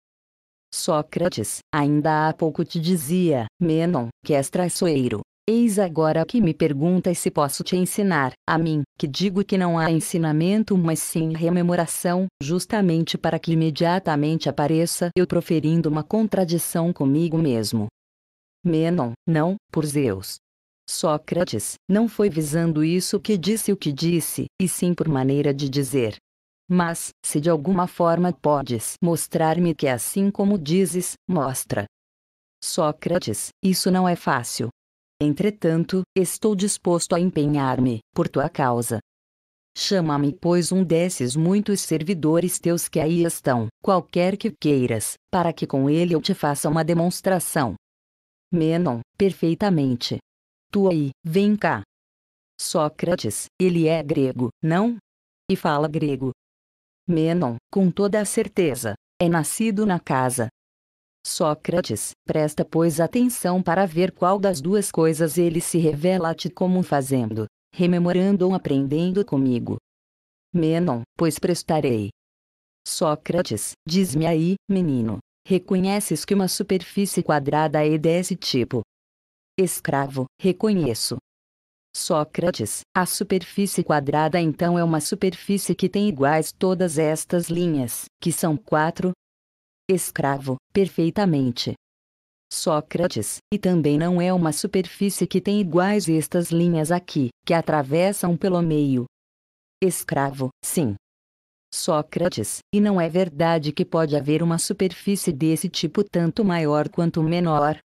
Sócrates, ainda há pouco te dizia, Menon, que és traiçoeiro. Eis agora que me perguntas se posso te ensinar, a mim, que digo que não há ensinamento mas sim rememoração, justamente para que imediatamente apareça eu proferindo uma contradição comigo mesmo. Menon, não, por Zeus. Sócrates, não foi visando isso que disse o que disse, e sim por maneira de dizer, mas, se de alguma forma podes mostrar-me que assim como dizes, mostra. Sócrates, isso não é fácil. Entretanto, estou disposto a empenhar-me, por tua causa. Chama-me, pois, um desses muitos servidores teus que aí estão, qualquer que queiras, para que com ele eu te faça uma demonstração. Menon, perfeitamente. Tu aí, vem cá. Sócrates, ele é grego, não? E fala grego. Menon, com toda a certeza, é nascido na casa. Sócrates, presta pois atenção para ver qual das duas coisas ele se revela a ti como fazendo, rememorando ou aprendendo comigo. Menon, pois prestarei. Sócrates, diz-me aí, menino, reconheces que uma superfície quadrada é desse tipo? Escravo, reconheço, Sócrates, a superfície quadrada então é uma superfície que tem iguais todas estas linhas, que são quatro? Escravo, perfeitamente. Sócrates, e também não é uma superfície que tem iguais estas linhas aqui, que atravessam pelo meio. Escravo, sim. Sócrates, e não é verdade que pode haver uma superfície desse tipo tanto maior quanto menor?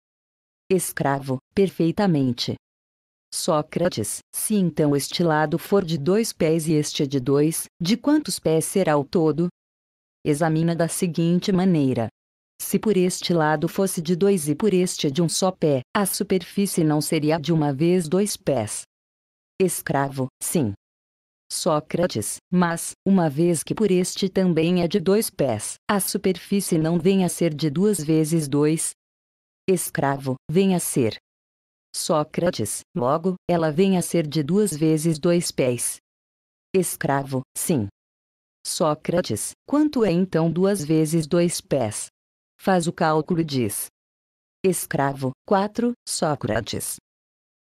Escravo, perfeitamente. Sócrates, se então este lado for de dois pés e este de dois, de quantos pés será o todo? Examina da seguinte maneira. Se por este lado fosse de dois e por este de um só pé, a superfície não seria de uma vez dois pés. Escravo, sim. Sócrates, mas, uma vez que por este também é de dois pés, a superfície não vem a ser de duas vezes dois. Escravo, vem a ser, Sócrates, logo, ela vem a ser de duas vezes dois pés. Escravo, sim. Sócrates, quanto é então duas vezes dois pés? Faz o cálculo e diz. Escravo, 4, Sócrates.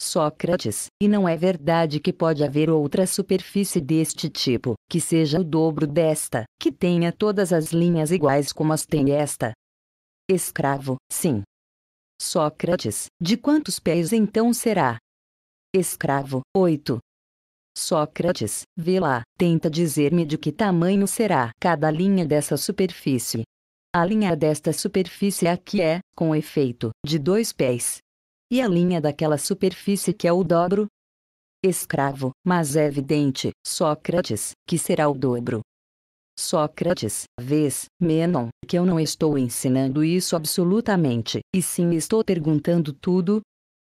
Sócrates, e não é verdade que pode haver outra superfície deste tipo, que seja o dobro desta, que tenha todas as linhas iguais como as tem esta? Escravo, sim. Sócrates, de quantos pés então será? Escravo, 8. Sócrates, vê lá, tenta dizer-me de que tamanho será cada linha dessa superfície. A linha desta superfície aqui é, com efeito, de dois pés. E a linha daquela superfície que é o dobro? Escravo, mas é evidente, Sócrates, que será o dobro. Sócrates, vês, Menon, que eu não estou ensinando isso absolutamente, e sim estou perguntando tudo.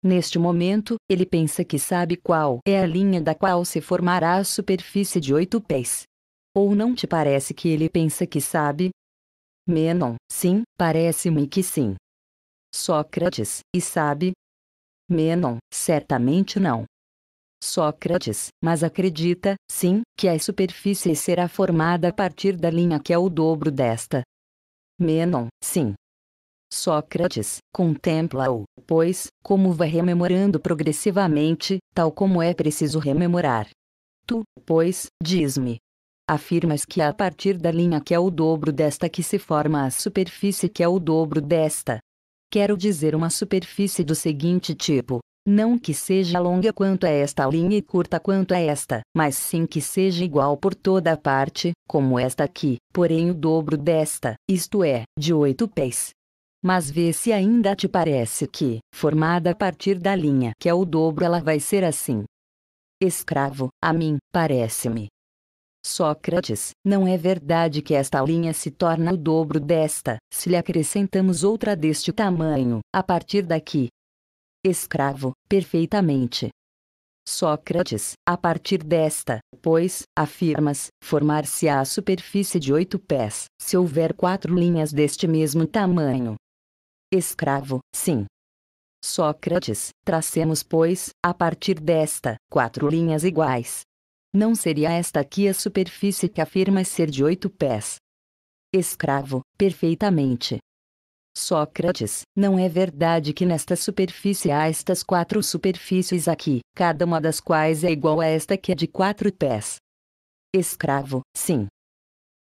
Neste momento, ele pensa que sabe qual é a linha da qual se formará a superfície de oito pés. Ou não te parece que ele pensa que sabe? Menon, sim, parece-me que sim. Sócrates, e sabe? Menon, certamente não. Sócrates, mas acredita, sim, que a superfície será formada a partir da linha que é o dobro desta. Menon, sim. Sócrates, contempla-o, pois, como vai rememorando progressivamente, tal como é preciso rememorar. Tu, pois, diz-me. Afirmas que é a partir da linha que é o dobro desta que se forma a superfície que é o dobro desta. Quero dizer uma superfície do seguinte tipo, não que seja longa quanto a é esta linha e curta quanto a é esta, mas sim que seja igual por toda a parte, como esta aqui, porém o dobro desta, isto é, de oito pés. Mas vê se ainda te parece que, formada a partir da linha que é o dobro ela vai ser assim. Escravo, a mim, parece-me. Sócrates, não é verdade que esta linha se torna o dobro desta, se lhe acrescentamos outra deste tamanho, a partir daqui, escravo, perfeitamente. Sócrates, a partir desta, pois, afirmas, formar-se á a superfície de oito pés, se houver quatro linhas deste mesmo tamanho. Escravo, sim. Sócrates, tracemos, pois, a partir desta, quatro linhas iguais. Não seria esta aqui a superfície que afirmas ser de oito pés? Escravo, perfeitamente. Sócrates, não é verdade que nesta superfície há estas quatro superfícies aqui, cada uma das quais é igual a esta que é de quatro pés? Escravo, sim.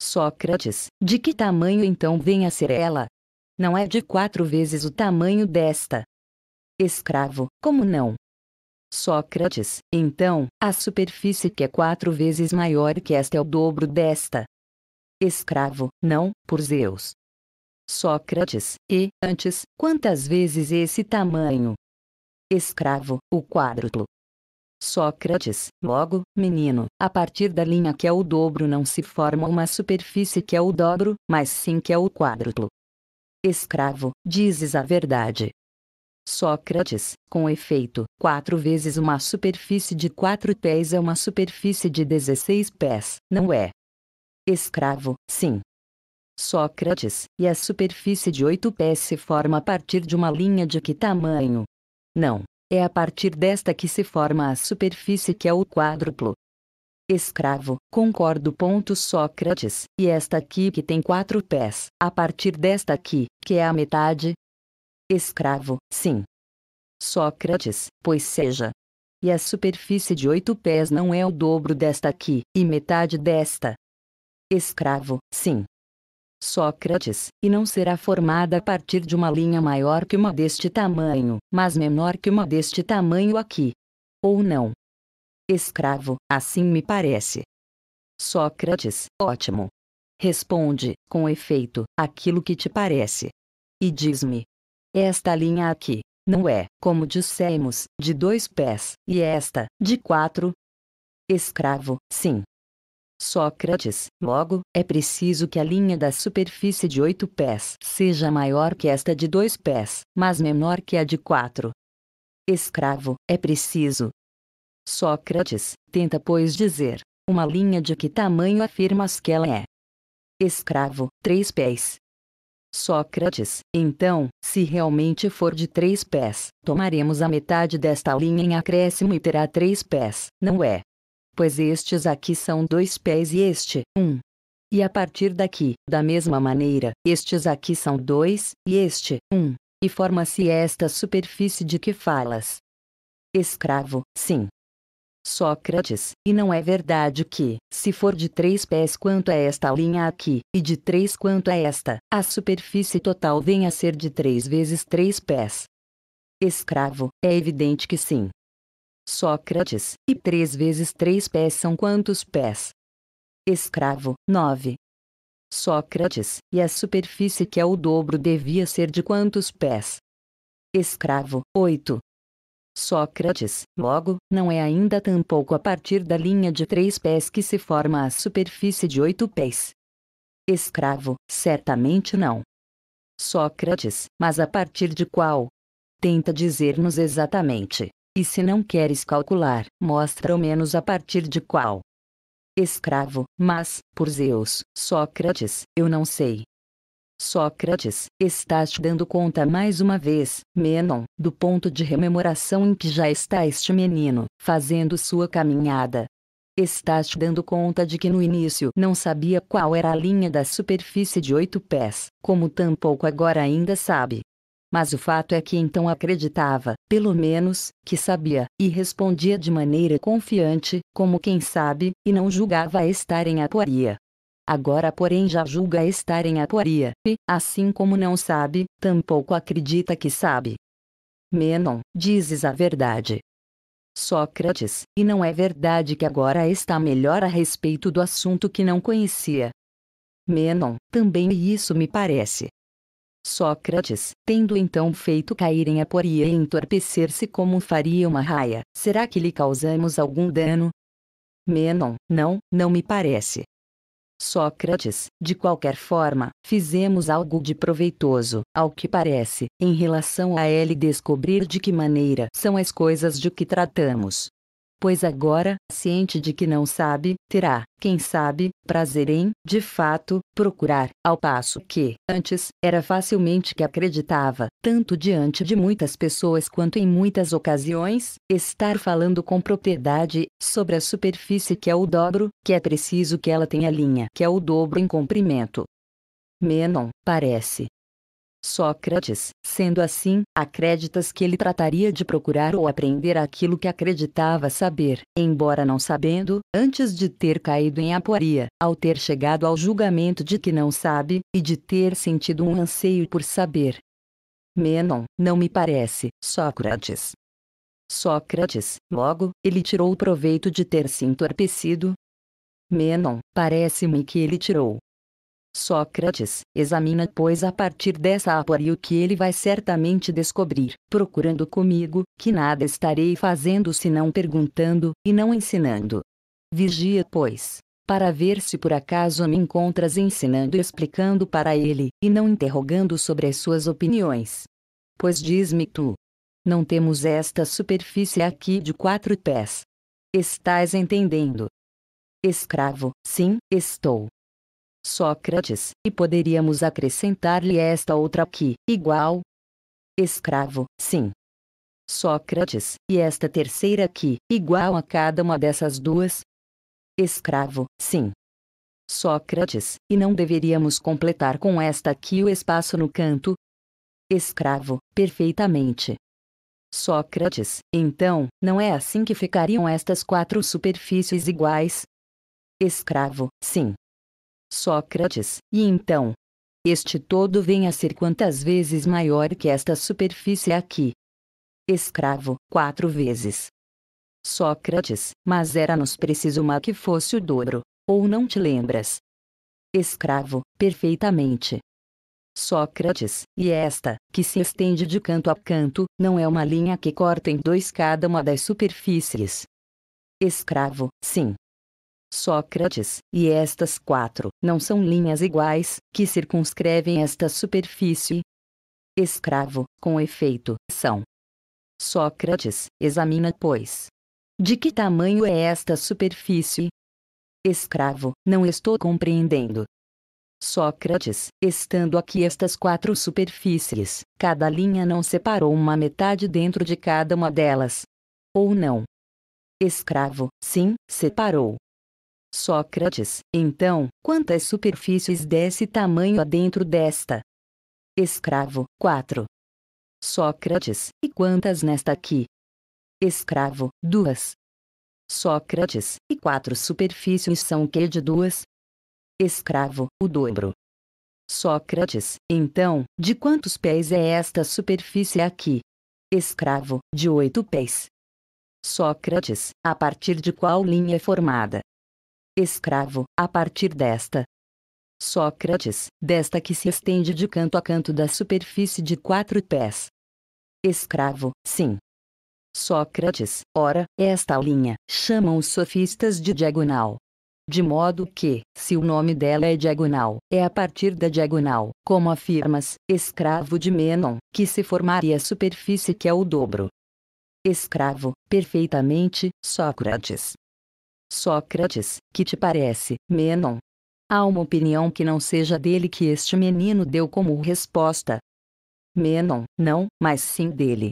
Sócrates, de que tamanho então vem a ser ela? Não é de quatro vezes o tamanho desta. Escravo, como não? Sócrates, então, a superfície que é quatro vezes maior que esta é o dobro desta. Escravo, não, por Zeus, Sócrates, e, antes, quantas vezes esse tamanho? Escravo, o quádruplo. Sócrates, logo, menino, a partir da linha que é o dobro não se forma uma superfície que é o dobro, mas sim que é o quádruplo. Escravo, dizes a verdade. Sócrates, com efeito, quatro vezes uma superfície de quatro pés é uma superfície de 16 pés, não é? Escravo, sim, Sócrates, e a superfície de oito pés se forma a partir de uma linha de que tamanho? Não, é a partir desta que se forma a superfície que é o quádruplo. Escravo, concordo. Ponto Sócrates, e esta aqui que tem quatro pés, a partir desta aqui, que é a metade? Escravo, sim. Sócrates, pois seja. E a superfície de oito pés não é o dobro desta aqui, e metade desta. Escravo, sim. Sócrates, e não será formada a partir de uma linha maior que uma deste tamanho, mas menor que uma deste tamanho aqui. Ou não? Escravo, assim me parece. Sócrates, ótimo. Responde, com efeito, aquilo que te parece. E diz-me: Esta linha aqui, não é, como dissemos, de dois pés, e esta, de quatro? Escravo, sim, Sócrates, logo, é preciso que a linha da superfície de oito pés seja maior que esta de dois pés, mas menor que a de quatro. Escravo, é preciso. Sócrates, tenta pois dizer, uma linha de que tamanho afirmas que ela é? Escravo, três pés. Sócrates, então, se realmente for de três pés, tomaremos a metade desta linha em acréscimo e terá três pés, não é? pois estes aqui são dois pés e este, um. E a partir daqui, da mesma maneira, estes aqui são dois, e este, um. E forma-se esta superfície de que falas. Escravo, sim. Sócrates, e não é verdade que, se for de três pés quanto a esta linha aqui, e de três quanto a esta, a superfície total vem a ser de três vezes três pés. Escravo, é evidente que sim. Sócrates, e três vezes três pés são quantos pés? Escravo, nove. Sócrates, e a superfície que é o dobro devia ser de quantos pés? Escravo, oito. Sócrates, logo, não é ainda tampouco a partir da linha de três pés que se forma a superfície de oito pés. Escravo, certamente não. Sócrates, mas a partir de qual? Tenta dizer-nos exatamente. E se não queres calcular, mostra ao menos a partir de qual. Escravo, mas, por Zeus, Sócrates, eu não sei. Sócrates, estás te dando conta mais uma vez, Menon, do ponto de rememoração em que já está este menino, fazendo sua caminhada. Estás te dando conta de que no início não sabia qual era a linha da superfície de oito pés, como tampouco agora ainda sabe. Mas o fato é que então acreditava, pelo menos, que sabia, e respondia de maneira confiante, como quem sabe, e não julgava estar em apoaria. Agora, porém, já julga estar em apoaria, e, assim como não sabe, tampouco acredita que sabe. Menon, dizes a verdade. Sócrates, e não é verdade que agora está melhor a respeito do assunto que não conhecia. Menon, também isso me parece. Sócrates, tendo então feito cair em aporia e entorpecer-se como faria uma raia, será que lhe causamos algum dano? Menon, não, não me parece. Sócrates, de qualquer forma, fizemos algo de proveitoso, ao que parece, em relação a ele descobrir de que maneira são as coisas de que tratamos pois agora, ciente de que não sabe, terá, quem sabe, prazer em, de fato, procurar, ao passo que, antes, era facilmente que acreditava, tanto diante de muitas pessoas quanto em muitas ocasiões, estar falando com propriedade, sobre a superfície que é o dobro, que é preciso que ela tenha linha que é o dobro em comprimento. Menon, parece, Sócrates, sendo assim, acreditas que ele trataria de procurar ou aprender aquilo que acreditava saber, embora não sabendo, antes de ter caído em aporia, ao ter chegado ao julgamento de que não sabe, e de ter sentido um anseio por saber. Menon, não me parece, Sócrates. Sócrates, logo, ele tirou o proveito de ter se entorpecido? Menon, parece-me que ele tirou, Sócrates examina pois a partir dessa apari o que ele vai certamente descobrir, procurando comigo, que nada estarei fazendo senão perguntando, e não ensinando. Vigia pois, para ver se por acaso me encontras ensinando e explicando para ele, e não interrogando sobre as suas opiniões. Pois diz-me tu. Não temos esta superfície aqui de quatro pés. Estás entendendo? Escravo, sim, estou. Sócrates, e poderíamos acrescentar-lhe esta outra aqui, igual. Escravo, sim. Sócrates, e esta terceira aqui, igual a cada uma dessas duas? Escravo, sim. Sócrates, e não deveríamos completar com esta aqui o espaço no canto? Escravo, perfeitamente. Sócrates, então, não é assim que ficariam estas quatro superfícies iguais? Escravo, sim. Sócrates, e então, este todo vem a ser quantas vezes maior que esta superfície aqui. Escravo, quatro vezes. Sócrates, mas era-nos preciso uma que fosse o dobro, ou não te lembras? Escravo, perfeitamente. Sócrates, e é esta, que se estende de canto a canto, não é uma linha que corta em dois cada uma das superfícies. Escravo, sim, Sócrates, e estas quatro não são linhas iguais que circunscrevem esta superfície. Escravo, com efeito, são. Sócrates, examina, pois. De que tamanho é esta superfície? Escravo, não estou compreendendo. Sócrates, estando aqui estas quatro superfícies, cada linha não separou uma metade dentro de cada uma delas. Ou não? Escravo, sim, separou. Sócrates, então, quantas superfícies desse tamanho há dentro desta? Escravo, 4. Sócrates, e quantas nesta aqui? Escravo, duas. Sócrates, e quatro superfícies são o que de duas? Escravo, o dobro. Sócrates, então, de quantos pés é esta superfície aqui? Escravo, de oito pés. Sócrates, a partir de qual linha é formada? escravo, a partir desta. Sócrates, desta que se estende de canto a canto da superfície de quatro pés. Escravo, sim. Sócrates, ora, esta linha, chamam os sofistas de diagonal. De modo que, se o nome dela é diagonal, é a partir da diagonal, como afirmas, escravo de Menon, que se formaria a superfície que é o dobro. Escravo, perfeitamente, Sócrates, Sócrates, que te parece, Menon? Há uma opinião que não seja dele que este menino deu como resposta. Menon, não, mas sim dele.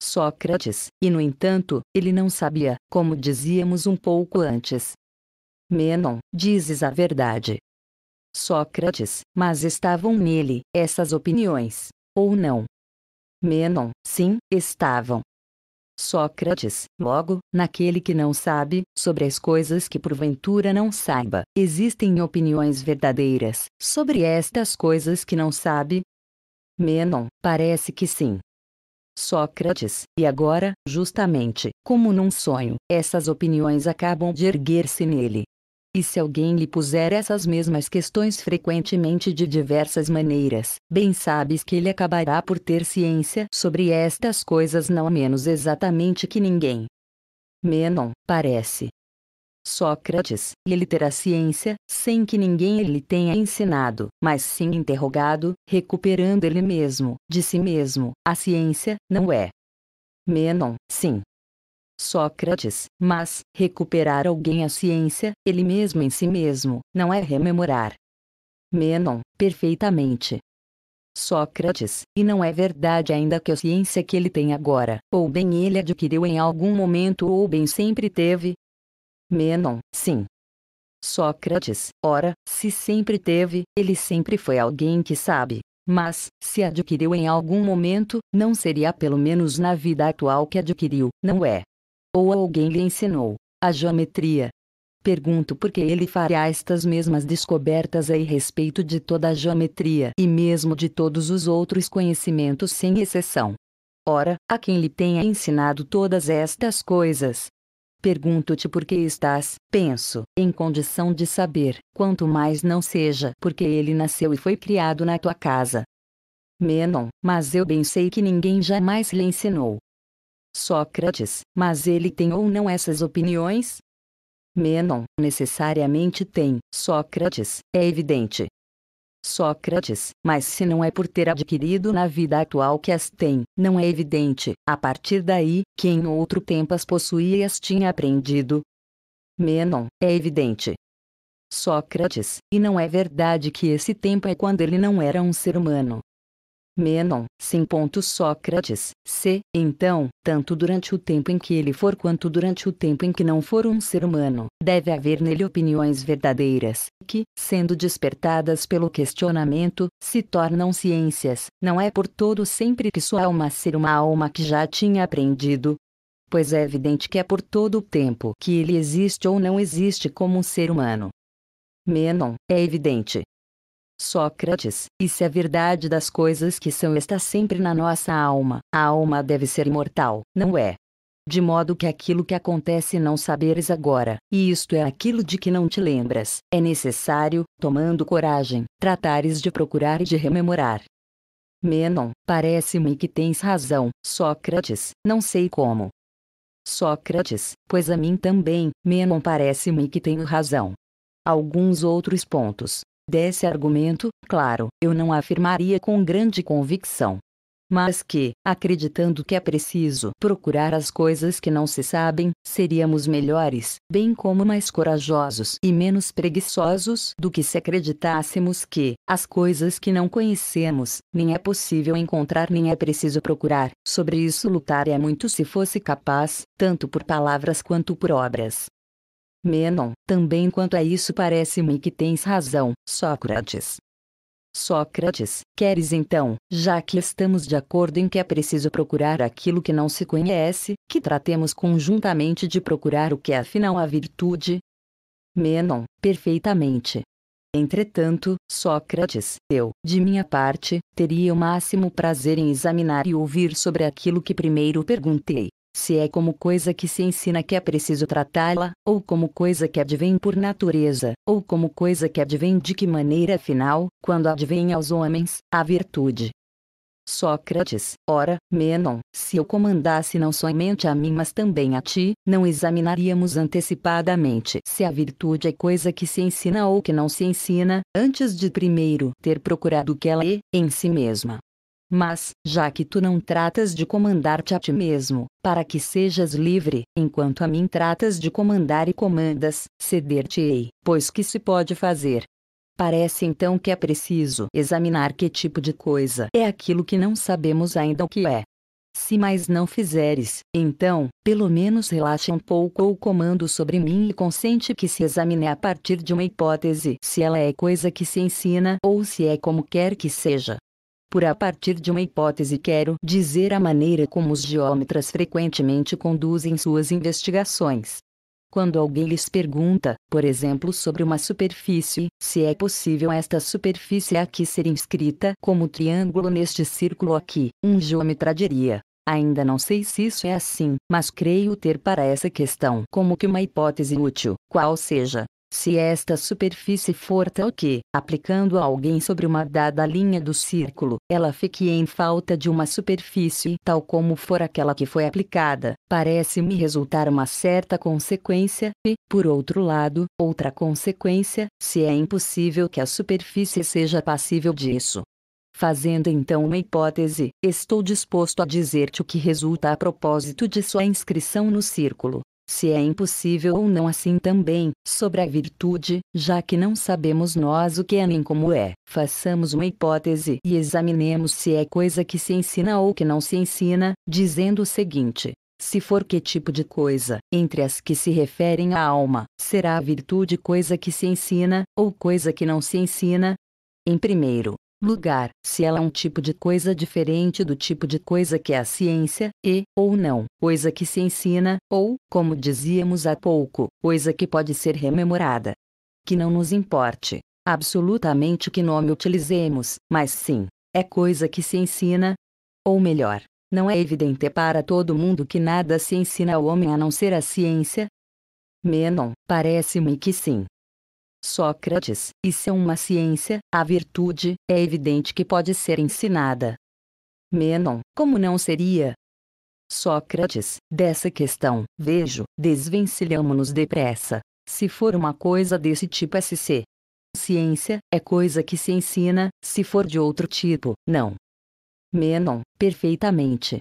Sócrates, e no entanto, ele não sabia, como dizíamos um pouco antes. Menon, dizes a verdade. Sócrates, mas estavam nele, essas opiniões, ou não? Menon, sim, estavam. Sócrates, logo, naquele que não sabe, sobre as coisas que porventura não saiba, existem opiniões verdadeiras sobre estas coisas que não sabe? Menon, parece que sim. Sócrates, e agora, justamente, como num sonho, essas opiniões acabam de erguer-se nele, e se alguém lhe puser essas mesmas questões frequentemente de diversas maneiras, bem sabes que ele acabará por ter ciência sobre estas coisas não menos exatamente que ninguém. Menon, parece. Sócrates, ele terá ciência, sem que ninguém lhe tenha ensinado, mas sim interrogado, recuperando ele mesmo, de si mesmo, a ciência, não é. Menon, sim, Sócrates, mas, recuperar alguém a ciência, ele mesmo em si mesmo, não é rememorar. Menon, perfeitamente. Sócrates, e não é verdade ainda que a ciência que ele tem agora, ou bem ele adquiriu em algum momento ou bem sempre teve? Menon, sim. Sócrates, ora, se sempre teve, ele sempre foi alguém que sabe, mas, se adquiriu em algum momento, não seria pelo menos na vida atual que adquiriu, não é? Ou alguém lhe ensinou a geometria. Pergunto porque ele fará estas mesmas descobertas a respeito de toda a geometria e mesmo de todos os outros conhecimentos sem exceção. Ora, a quem lhe tenha ensinado todas estas coisas. Pergunto-te por que estás, penso, em condição de saber, quanto mais não seja porque ele nasceu e foi criado na tua casa. Menon, mas eu bem sei que ninguém jamais lhe ensinou Sócrates, mas ele tem ou não essas opiniões? Menon necessariamente tem, Sócrates, é evidente. Sócrates, mas se não é por ter adquirido na vida atual que as tem, não é evidente, a partir daí, que em outro tempo as possuía e as tinha aprendido. Menon, é evidente. Sócrates, e não é verdade que esse tempo é quando ele não era um ser humano, Menon. Sim. Sócrates, c. Então, tanto durante o tempo em que ele for quanto durante o tempo em que não for um ser humano, deve haver nele opiniões verdadeiras, que, sendo despertadas pelo questionamento, se tornam ciências. Não é por todo sempre que sua alma ser uma alma que já tinha aprendido, pois é evidente que é por todo o tempo que ele existe ou não existe como um ser humano. Menon, é evidente, Sócrates, e se a verdade das coisas que são está sempre na nossa alma, a alma deve ser imortal, não é? De modo que aquilo que acontece não saberes agora, e isto é aquilo de que não te lembras, é necessário, tomando coragem, tratares de procurar e de rememorar. Menon, parece-me que tens razão, Sócrates, não sei como. Sócrates, pois a mim também, Menon parece-me que tenho razão. Alguns outros pontos, Desse argumento, claro, eu não afirmaria com grande convicção. Mas que, acreditando que é preciso procurar as coisas que não se sabem, seríamos melhores, bem como mais corajosos e menos preguiçosos do que se acreditássemos que, as coisas que não conhecemos, nem é possível encontrar nem é preciso procurar, sobre isso lutar é muito se fosse capaz, tanto por palavras quanto por obras. Menon, também quanto a isso parece-me que tens razão, Sócrates. Sócrates, queres então, já que estamos de acordo em que é preciso procurar aquilo que não se conhece, que tratemos conjuntamente de procurar o que é afinal a virtude? Menon, perfeitamente. Entretanto, Sócrates, eu, de minha parte, teria o máximo prazer em examinar e ouvir sobre aquilo que primeiro perguntei, se é como coisa que se ensina que é preciso tratá-la, ou como coisa que advém por natureza, ou como coisa que advém de que maneira final, quando advém aos homens, a virtude. Sócrates, ora, Menon, se eu comandasse não somente a mim mas também a ti, não examinaríamos antecipadamente se a virtude é coisa que se ensina ou que não se ensina, antes de primeiro ter procurado o que ela é, em si mesma. Mas, já que tu não tratas de comandar-te a ti mesmo, para que sejas livre, enquanto a mim tratas de comandar e comandas, ceder-te-ei, pois que se pode fazer? Parece então que é preciso examinar que tipo de coisa é aquilo que não sabemos ainda o que é. Se mais não fizeres, então, pelo menos relaxa um pouco o comando sobre mim e consente que se examine a partir de uma hipótese se ela é coisa que se ensina ou se é como quer que seja, por a partir de uma hipótese quero dizer a maneira como os geômetras frequentemente conduzem suas investigações. Quando alguém lhes pergunta, por exemplo, sobre uma superfície, se é possível esta superfície aqui ser inscrita como triângulo neste círculo aqui, um geômetra diria: Ainda não sei se isso é assim, mas creio ter para essa questão como que uma hipótese útil, qual seja, se esta superfície for tal que, aplicando a alguém sobre uma dada linha do círculo, ela fique em falta de uma superfície tal como for aquela que foi aplicada, parece-me resultar uma certa consequência, e, por outro lado, outra consequência, se é impossível que a superfície seja passível disso. Fazendo então uma hipótese, estou disposto a dizer-te o que resulta a propósito de sua inscrição no círculo se é impossível ou não assim também, sobre a virtude, já que não sabemos nós o que é nem como é. Façamos uma hipótese e examinemos se é coisa que se ensina ou que não se ensina, dizendo o seguinte: se for que tipo de coisa, entre as que se referem à alma, será a virtude coisa que se ensina, ou coisa que não se ensina? Em primeiro, lugar, se ela é um tipo de coisa diferente do tipo de coisa que é a ciência, e, é ou não, coisa que se ensina, ou, como dizíamos há pouco, coisa que pode ser rememorada. Que não nos importe, absolutamente que nome utilizemos, mas sim, é coisa que se ensina. Ou melhor, não é evidente para todo mundo que nada se ensina ao homem a não ser a ciência? Menon, parece-me que sim. Sócrates, isso é uma ciência, a virtude, é evidente que pode ser ensinada. Menon, como não seria? Sócrates, dessa questão, vejo, desvencilhamo-nos depressa. Se for uma coisa desse tipo é SC. Ciência, é coisa que se ensina, se for de outro tipo, não. Menon, perfeitamente,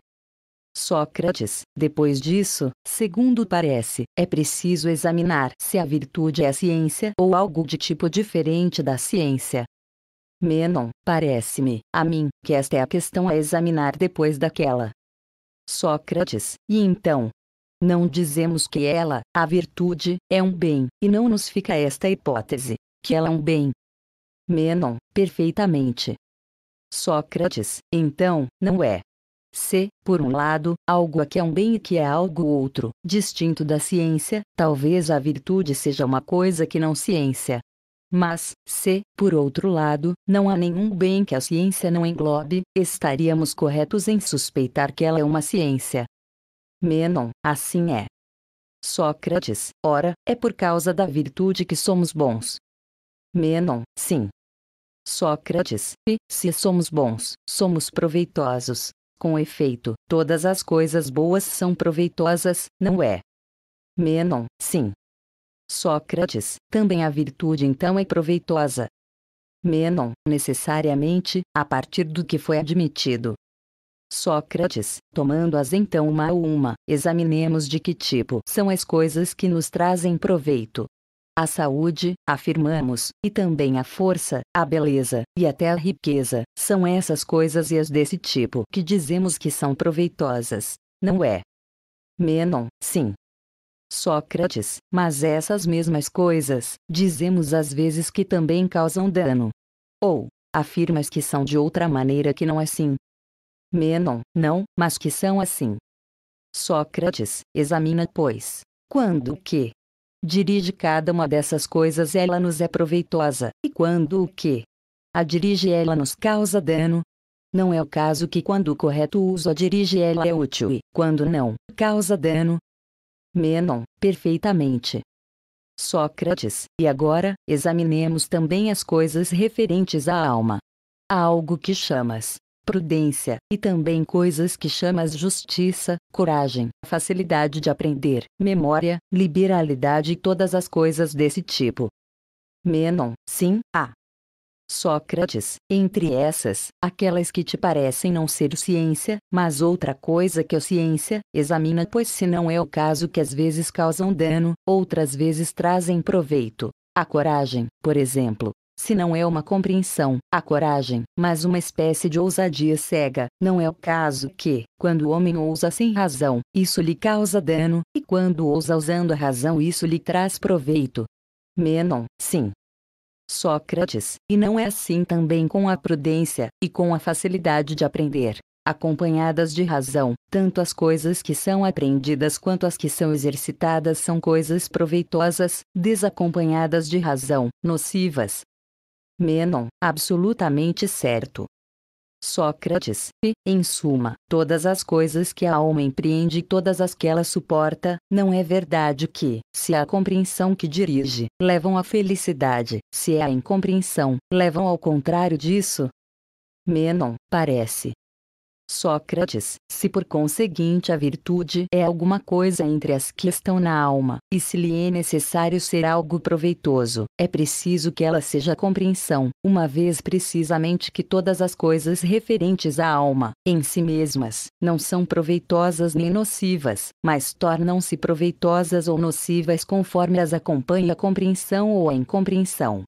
Sócrates, depois disso, segundo parece, é preciso examinar se a virtude é ciência ou algo de tipo diferente da ciência. Menon, parece-me, a mim, que esta é a questão a examinar depois daquela. Sócrates, e então? Não dizemos que ela, a virtude, é um bem, e não nos fica esta hipótese, que ela é um bem. Menon, perfeitamente. Sócrates, então, não é. Se, por um lado, algo aqui é um bem e que é algo outro, distinto da ciência, talvez a virtude seja uma coisa que não ciência. Mas, se, por outro lado, não há nenhum bem que a ciência não englobe, estaríamos corretos em suspeitar que ela é uma ciência. Menon, assim é. Sócrates, ora, é por causa da virtude que somos bons. Menon, sim. Sócrates, e, se somos bons, somos proveitosos, com efeito, todas as coisas boas são proveitosas, não é? Menon, sim. Sócrates, também a virtude então é proveitosa. Menon, necessariamente, a partir do que foi admitido. Sócrates, tomando-as então uma a uma, examinemos de que tipo são as coisas que nos trazem proveito a saúde, afirmamos, e também a força, a beleza, e até a riqueza, são essas coisas e as desse tipo que dizemos que são proveitosas, não é? Menon, sim. Sócrates, mas essas mesmas coisas, dizemos às vezes que também causam dano. Ou, afirmas que são de outra maneira que não assim. Menon, não, mas que são assim. Sócrates, examina, pois, quando que, dirige cada uma dessas coisas ela nos é proveitosa, e quando o que a dirige ela nos causa dano. Não é o caso que quando o correto uso a dirige ela é útil e, quando não, causa dano. Menon, perfeitamente. Sócrates, e agora, examinemos também as coisas referentes à alma. Há algo que chamas prudência, e também coisas que chamas justiça, coragem, facilidade de aprender, memória, liberalidade e todas as coisas desse tipo. Menon, sim, a. Sócrates, entre essas, aquelas que te parecem não ser ciência, mas outra coisa que é ciência, examina pois se não é o caso que às vezes causam dano, outras vezes trazem proveito. A coragem, por exemplo, se não é uma compreensão, a coragem, mas uma espécie de ousadia cega. Não é o caso que, quando o homem ousa sem razão, isso lhe causa dano, e quando ousa usando a razão isso lhe traz proveito. Menon, sim. Sócrates, e não é assim também com a prudência, e com a facilidade de aprender acompanhadas de razão, tanto as coisas que são aprendidas quanto as que são exercitadas são coisas proveitosas, desacompanhadas de razão, nocivas. Menon, absolutamente certo. Sócrates, e, em suma, todas as coisas que a alma empreende e todas as que ela suporta, não é verdade que, se a compreensão que dirige, levam à felicidade, se é a incompreensão, levam ao contrário disso? Menon, parece, Sócrates, se por conseguinte a virtude é alguma coisa entre as que estão na alma, e se lhe é necessário ser algo proveitoso, é preciso que ela seja compreensão, uma vez precisamente que todas as coisas referentes à alma, em si mesmas, não são proveitosas nem nocivas, mas tornam-se proveitosas ou nocivas conforme as acompanha a compreensão ou a incompreensão.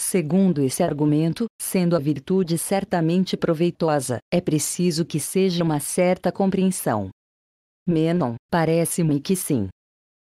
Segundo esse argumento, sendo a virtude certamente proveitosa, é preciso que seja uma certa compreensão. Menon, parece-me que sim.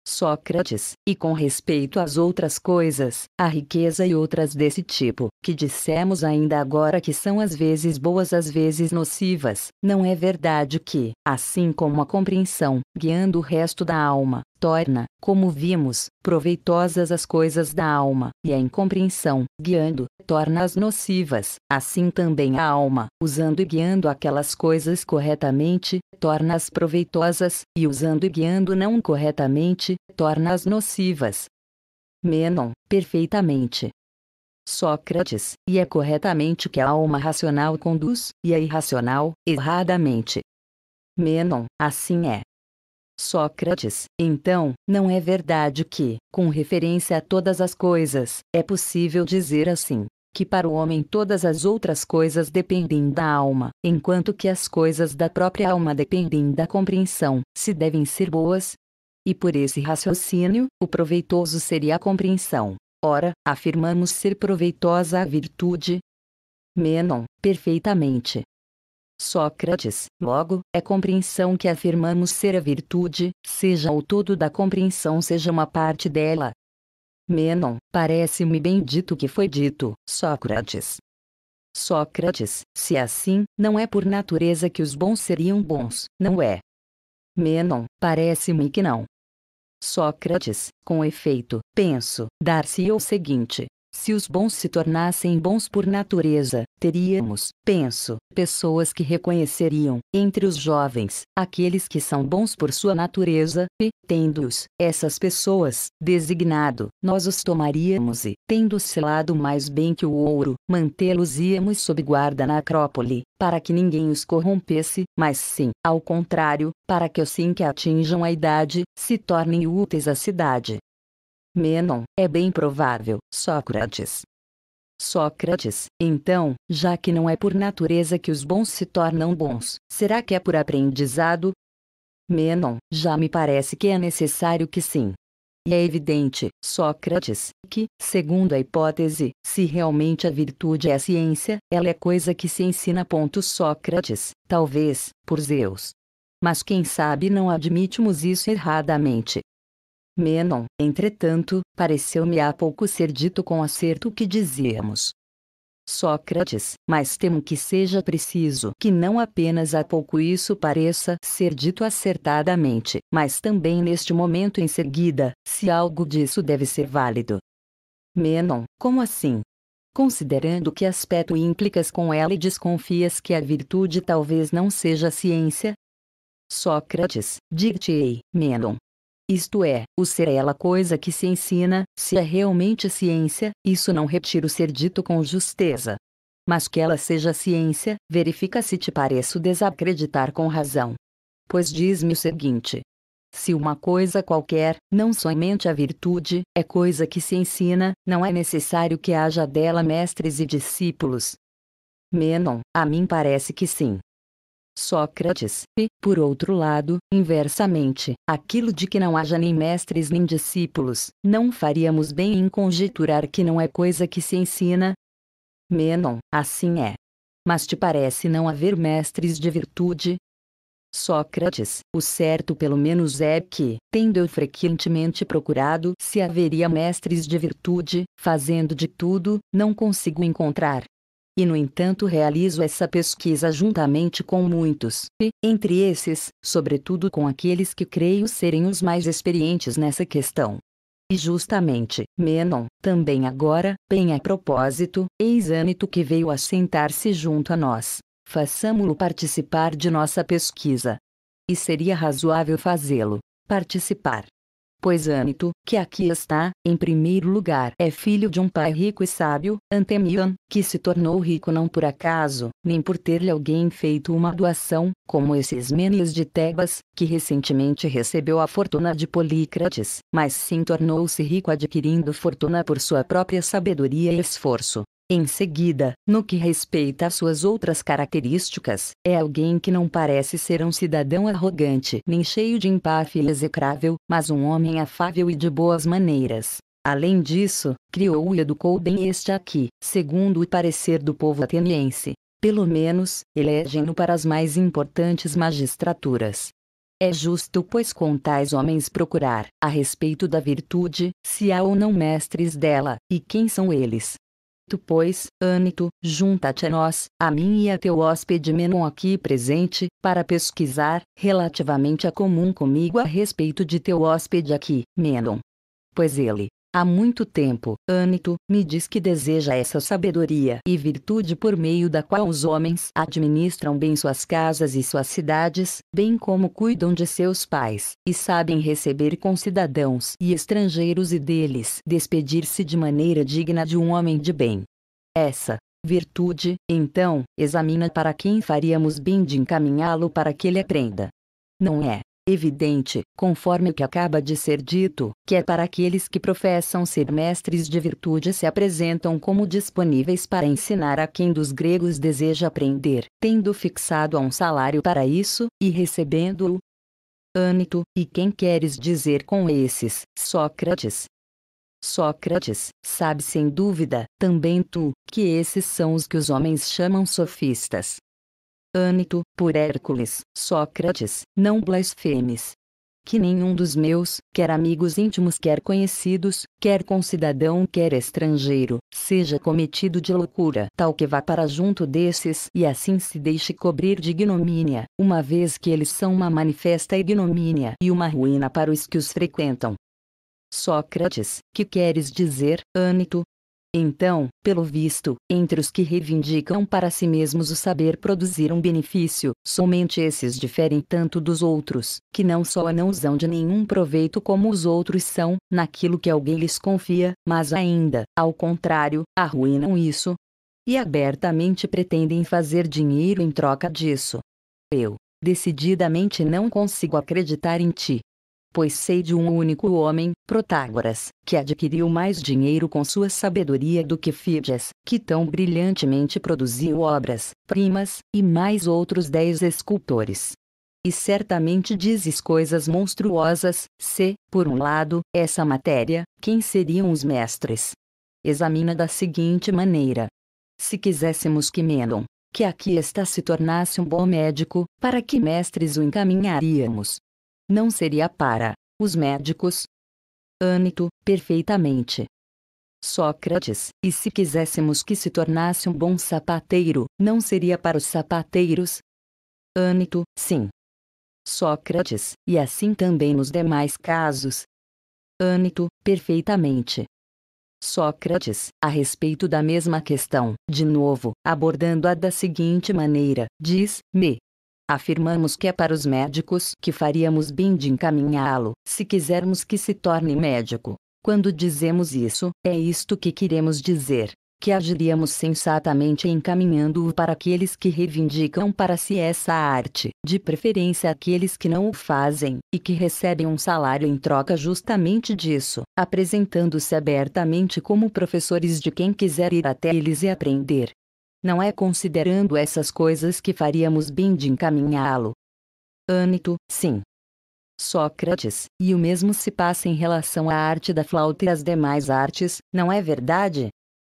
Sócrates, e com respeito às outras coisas, a riqueza e outras desse tipo, que dissemos ainda agora que são às vezes boas às vezes nocivas, não é verdade que, assim como a compreensão, guiando o resto da alma, torna, como vimos, proveitosas as coisas da alma, e a incompreensão, guiando, torna-as nocivas. Assim também a alma, usando e guiando aquelas coisas corretamente, torna-as proveitosas, e usando e guiando não corretamente, torna-as nocivas. Menon, perfeitamente. Sócrates, e é corretamente que a alma racional conduz, e a é irracional, erradamente. Menon, assim é. Sócrates, então, não é verdade que, com referência a todas as coisas, é possível dizer assim: que para o homem todas as outras coisas dependem da alma, enquanto que as coisas da própria alma dependem da compreensão, se devem ser boas? E por esse raciocínio, o proveitoso seria a compreensão. Ora, afirmamos ser proveitosa a virtude? Menon, perfeitamente. Sócrates, logo, é compreensão que afirmamos ser a virtude, seja o todo da compreensão, seja uma parte dela. Menon, parece-me bem dito que foi dito, Sócrates. Sócrates, se é assim, não é por natureza que os bons seriam bons, não é? Menon, parece-me que não. Sócrates, com efeito, penso, dar-se o seguinte, se os bons se tornassem bons por natureza, teríamos, penso, pessoas que reconheceriam, entre os jovens, aqueles que são bons por sua natureza, e, tendo-os, essas pessoas, designado, nós os tomaríamos e, tendo selado mais bem que o ouro, mantê-los íamos sob guarda na Acrópole, para que ninguém os corrompesse, mas sim, ao contrário, para que assim que atinjam a idade, se tornem úteis à cidade. Menon, é bem provável, Sócrates. Sócrates, então, já que não é por natureza que os bons se tornam bons, será que é por aprendizado? Menon, já me parece que é necessário que sim. E é evidente, Sócrates, que, segundo a hipótese, se realmente a virtude é a ciência, ela é coisa que se ensina. Ponto Sócrates, talvez, por Zeus. Mas quem sabe não admitimos isso erradamente, Menon, entretanto, pareceu-me há pouco ser dito com acerto o que dizíamos. Sócrates, mas temo que seja preciso que não apenas há pouco isso pareça ser dito acertadamente, mas também neste momento em seguida, se algo disso deve ser válido. Menon, como assim? Considerando que aspecto implicas com ela e desconfias que a virtude talvez não seja a ciência? Sócrates, dir-te-ei, Menon, isto é, o ser é ela coisa que se ensina, se é realmente ciência, isso não retira o ser dito com justeza. Mas que ela seja ciência, verifica se te pareço desacreditar com razão. Pois diz-me o seguinte: se uma coisa qualquer, não somente a virtude, é coisa que se ensina, não é necessário que haja dela mestres e discípulos. Menon, a mim parece que sim. Sócrates, e, por outro lado, inversamente, aquilo de que não haja nem mestres nem discípulos, não faríamos bem em conjecturar que não é coisa que se ensina? Menon, assim é. Mas te parece não haver mestres de virtude? Sócrates, o certo pelo menos é que, tendo eu frequentemente procurado se haveria mestres de virtude, fazendo de tudo, não consigo encontrar, e no entanto realizo essa pesquisa juntamente com muitos, e, entre esses, sobretudo com aqueles que creio serem os mais experientes nessa questão. E justamente, Menon, também agora, bem a propósito, eis Anito que veio assentar-se junto a nós. Façamo-lo participar de nossa pesquisa. E seria razoável fazê-lo participar Pois Anito, que aqui está, em primeiro lugar, é filho de um pai rico e sábio, Antemion, que se tornou rico não por acaso, nem por ter-lhe alguém feito uma doação, como esses menes de Tebas, que recentemente recebeu a fortuna de Polícrates, mas sim tornou-se rico adquirindo fortuna por sua própria sabedoria e esforço. Em seguida, no que respeita às suas outras características, é alguém que não parece ser um cidadão arrogante nem cheio de empáfia execrável, mas um homem afável e de boas maneiras. Além disso, criou e educou bem este aqui, segundo o parecer do povo ateniense. Pelo menos, elegem-no é para as mais importantes magistraturas. É justo, pois, com tais homens procurar, a respeito da virtude, se há ou não mestres dela, e quem são eles, Tu, pois, Ânito, junta-te a nós, a mim e a teu hóspede Menon aqui presente, para pesquisar, relativamente a comum comigo a respeito de teu hóspede aqui, Menon. Pois ele, Há muito tempo, Ânito me diz que deseja essa sabedoria e virtude por meio da qual os homens administram bem suas casas e suas cidades, bem como cuidam de seus pais, e sabem receber concidadãos e estrangeiros e deles despedir-se de maneira digna de um homem de bem. Essa, virtude, então, examina para quem faríamos bem de encaminhá-lo para que ele aprenda. Não é, evidente, conforme o que acaba de ser dito, que é para aqueles que professam ser mestres de virtude se apresentam como disponíveis para ensinar a quem dos gregos deseja aprender, tendo fixado a um salário para isso, e recebendo-o. Ânito, e quem queres dizer com esses, Sócrates? Sócrates, sabe sem dúvida, também tu, que esses são os que os homens chamam sofistas, Ânito, por Hércules, Sócrates, não blasfemes. Que nenhum dos meus, quer amigos íntimos, quer conhecidos, quer concidadão, quer estrangeiro, seja cometido de loucura, tal que vá para junto desses e assim se deixe cobrir de ignomínia, uma vez que eles são uma manifesta ignomínia e uma ruína para os que os frequentam. Sócrates, que queres dizer, Ânito, então, pelo visto, entre os que reivindicam para si mesmos o saber produzir um benefício, somente esses diferem tanto dos outros, que não só não usam de nenhum proveito como os outros são, naquilo que alguém lhes confia, mas ainda, ao contrário, arruinam isso. E abertamente pretendem fazer dinheiro em troca disso. Eu, decididamente não consigo acreditar em ti, pois sei de um único homem, Protágoras, que adquiriu mais dinheiro com sua sabedoria do que Fídias, que tão brilhantemente produziu obras, primas, e mais outros dez escultores. E certamente dizes coisas monstruosas, se, por um lado, essa matéria, quem seriam os mestres? Examina da seguinte maneira. Se quiséssemos que Menon, que aqui está se tornasse um bom médico, para que mestres o encaminharíamos? não seria para os médicos? Ânito, perfeitamente. Sócrates, e se quiséssemos que se tornasse um bom sapateiro, não seria para os sapateiros? Ânito, sim. Sócrates, e assim também nos demais casos. Ânito, perfeitamente. Sócrates, a respeito da mesma questão, de novo, abordando-a da seguinte maneira, diz-me, Afirmamos que é para os médicos que faríamos bem de encaminhá-lo, se quisermos que se torne médico. Quando dizemos isso, é isto que queremos dizer: que agiríamos sensatamente encaminhando-o para aqueles que reivindicam para si essa arte, de preferência aqueles que não o fazem, e que recebem um salário em troca justamente disso, apresentando-se abertamente como professores de quem quiser ir até eles e aprender. Não é considerando essas coisas que faríamos bem de encaminhá-lo. Ânito, sim. Sócrates, e o mesmo se passa em relação à arte da flauta e às demais artes, não é verdade?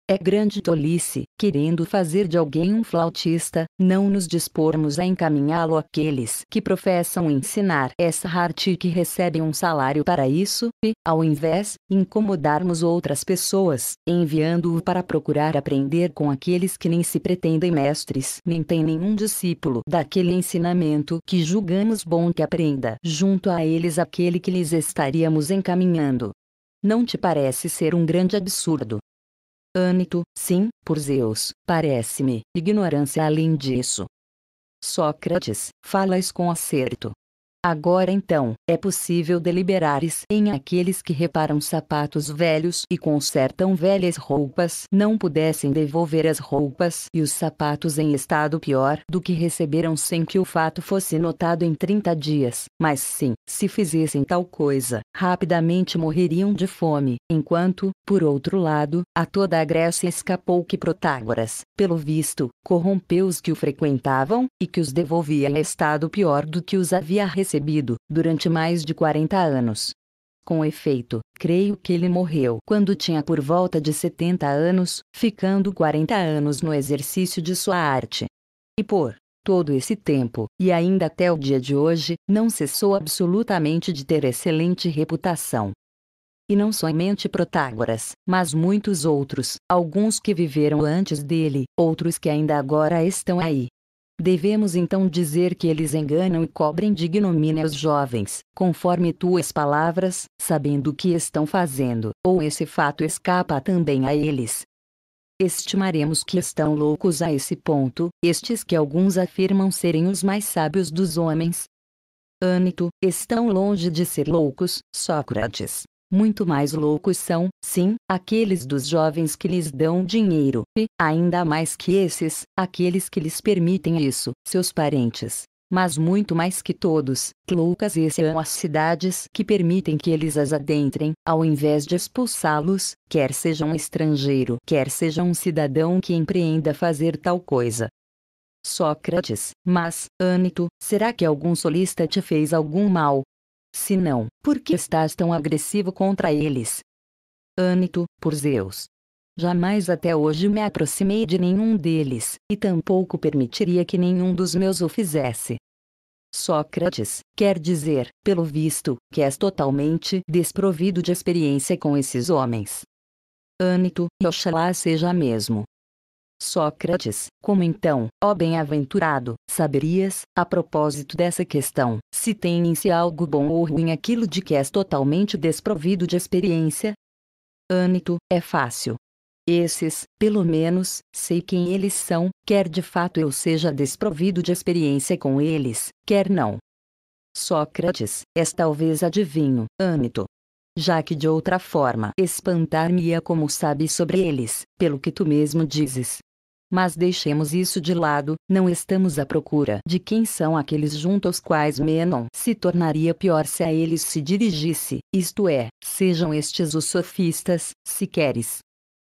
É grande tolice, querendo fazer de alguém um flautista, não nos dispormos a encaminhá-lo àqueles que professam ensinar essa arte e que recebem um salário para isso, e, ao invés, incomodarmos outras pessoas, enviando-o para procurar aprender com aqueles que nem se pretendem mestres, nem têm nenhum discípulo daquele ensinamento que julgamos bom que aprenda junto a eles aquele que lhes estaríamos encaminhando. Não te parece ser um grande absurdo? Anito, sim, por Zeus, parece-me, ignorância além disso. Sócrates, falas com acerto, Agora então, é possível deliberares em aqueles que reparam sapatos velhos e consertam velhas roupas, não pudessem devolver as roupas e os sapatos em estado pior do que receberam sem que o fato fosse notado em 30 dias, mas sim, se fizessem tal coisa, rapidamente morreriam de fome, enquanto, por outro lado, a toda a Grécia escapou que Protágoras, pelo visto, corrompeu os que o frequentavam, e que os devolvia em estado pior do que os havia recebido recebido, durante mais de 40 anos. Com efeito, creio que ele morreu quando tinha por volta de 70 anos, ficando 40 anos no exercício de sua arte. E por todo esse tempo, e ainda até o dia de hoje, não cessou absolutamente de ter excelente reputação. E não somente Protágoras, mas muitos outros, alguns que viveram antes dele, outros que ainda agora estão aí, Devemos então dizer que eles enganam e cobrem de ignomínia os jovens, conforme tuas palavras, sabendo o que estão fazendo, ou esse fato escapa também a eles. Estimaremos que estão loucos a esse ponto, estes que alguns afirmam serem os mais sábios dos homens. Ânito, estão longe de ser loucos, Sócrates, muito mais loucos são, sim, aqueles dos jovens que lhes dão dinheiro, e, ainda mais que esses, aqueles que lhes permitem isso, seus parentes. Mas muito mais que todos, loucas e são as cidades que permitem que eles as adentrem, ao invés de expulsá-los, quer seja um estrangeiro, quer seja um cidadão que empreenda fazer tal coisa. Sócrates, mas, Ânito, será que algum solista te fez algum mal, se não, por que estás tão agressivo contra eles? Ânito, por Zeus. Jamais até hoje me aproximei de nenhum deles, e tampouco permitiria que nenhum dos meus o fizesse. Sócrates, quer dizer, pelo visto, que és totalmente desprovido de experiência com esses homens. Ânito, e oxalá seja mesmo, Sócrates, como então, ó bem-aventurado, saberias, a propósito dessa questão, se tem em si algo bom ou ruim aquilo de que és totalmente desprovido de experiência? Ânito, é fácil. Esses, pelo menos, sei quem eles são, quer de fato eu seja desprovido de experiência com eles, quer não. Sócrates, és talvez adivinho, Ânito. já que de outra forma espantar-me-ia como sabes sobre eles, pelo que tu mesmo dizes. Mas deixemos isso de lado, não estamos à procura de quem são aqueles junto aos quais Menon se tornaria pior se a eles se dirigisse, isto é, sejam estes os sofistas, se queres.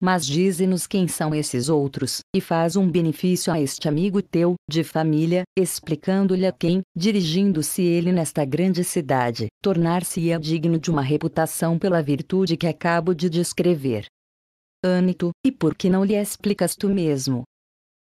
Mas dize-nos quem são esses outros, e faz um benefício a este amigo teu, de família, explicando-lhe a quem, dirigindo-se ele nesta grande cidade, tornar-se-ia digno de uma reputação pela virtude que acabo de descrever. Anito, e por que não lhe explicas tu mesmo?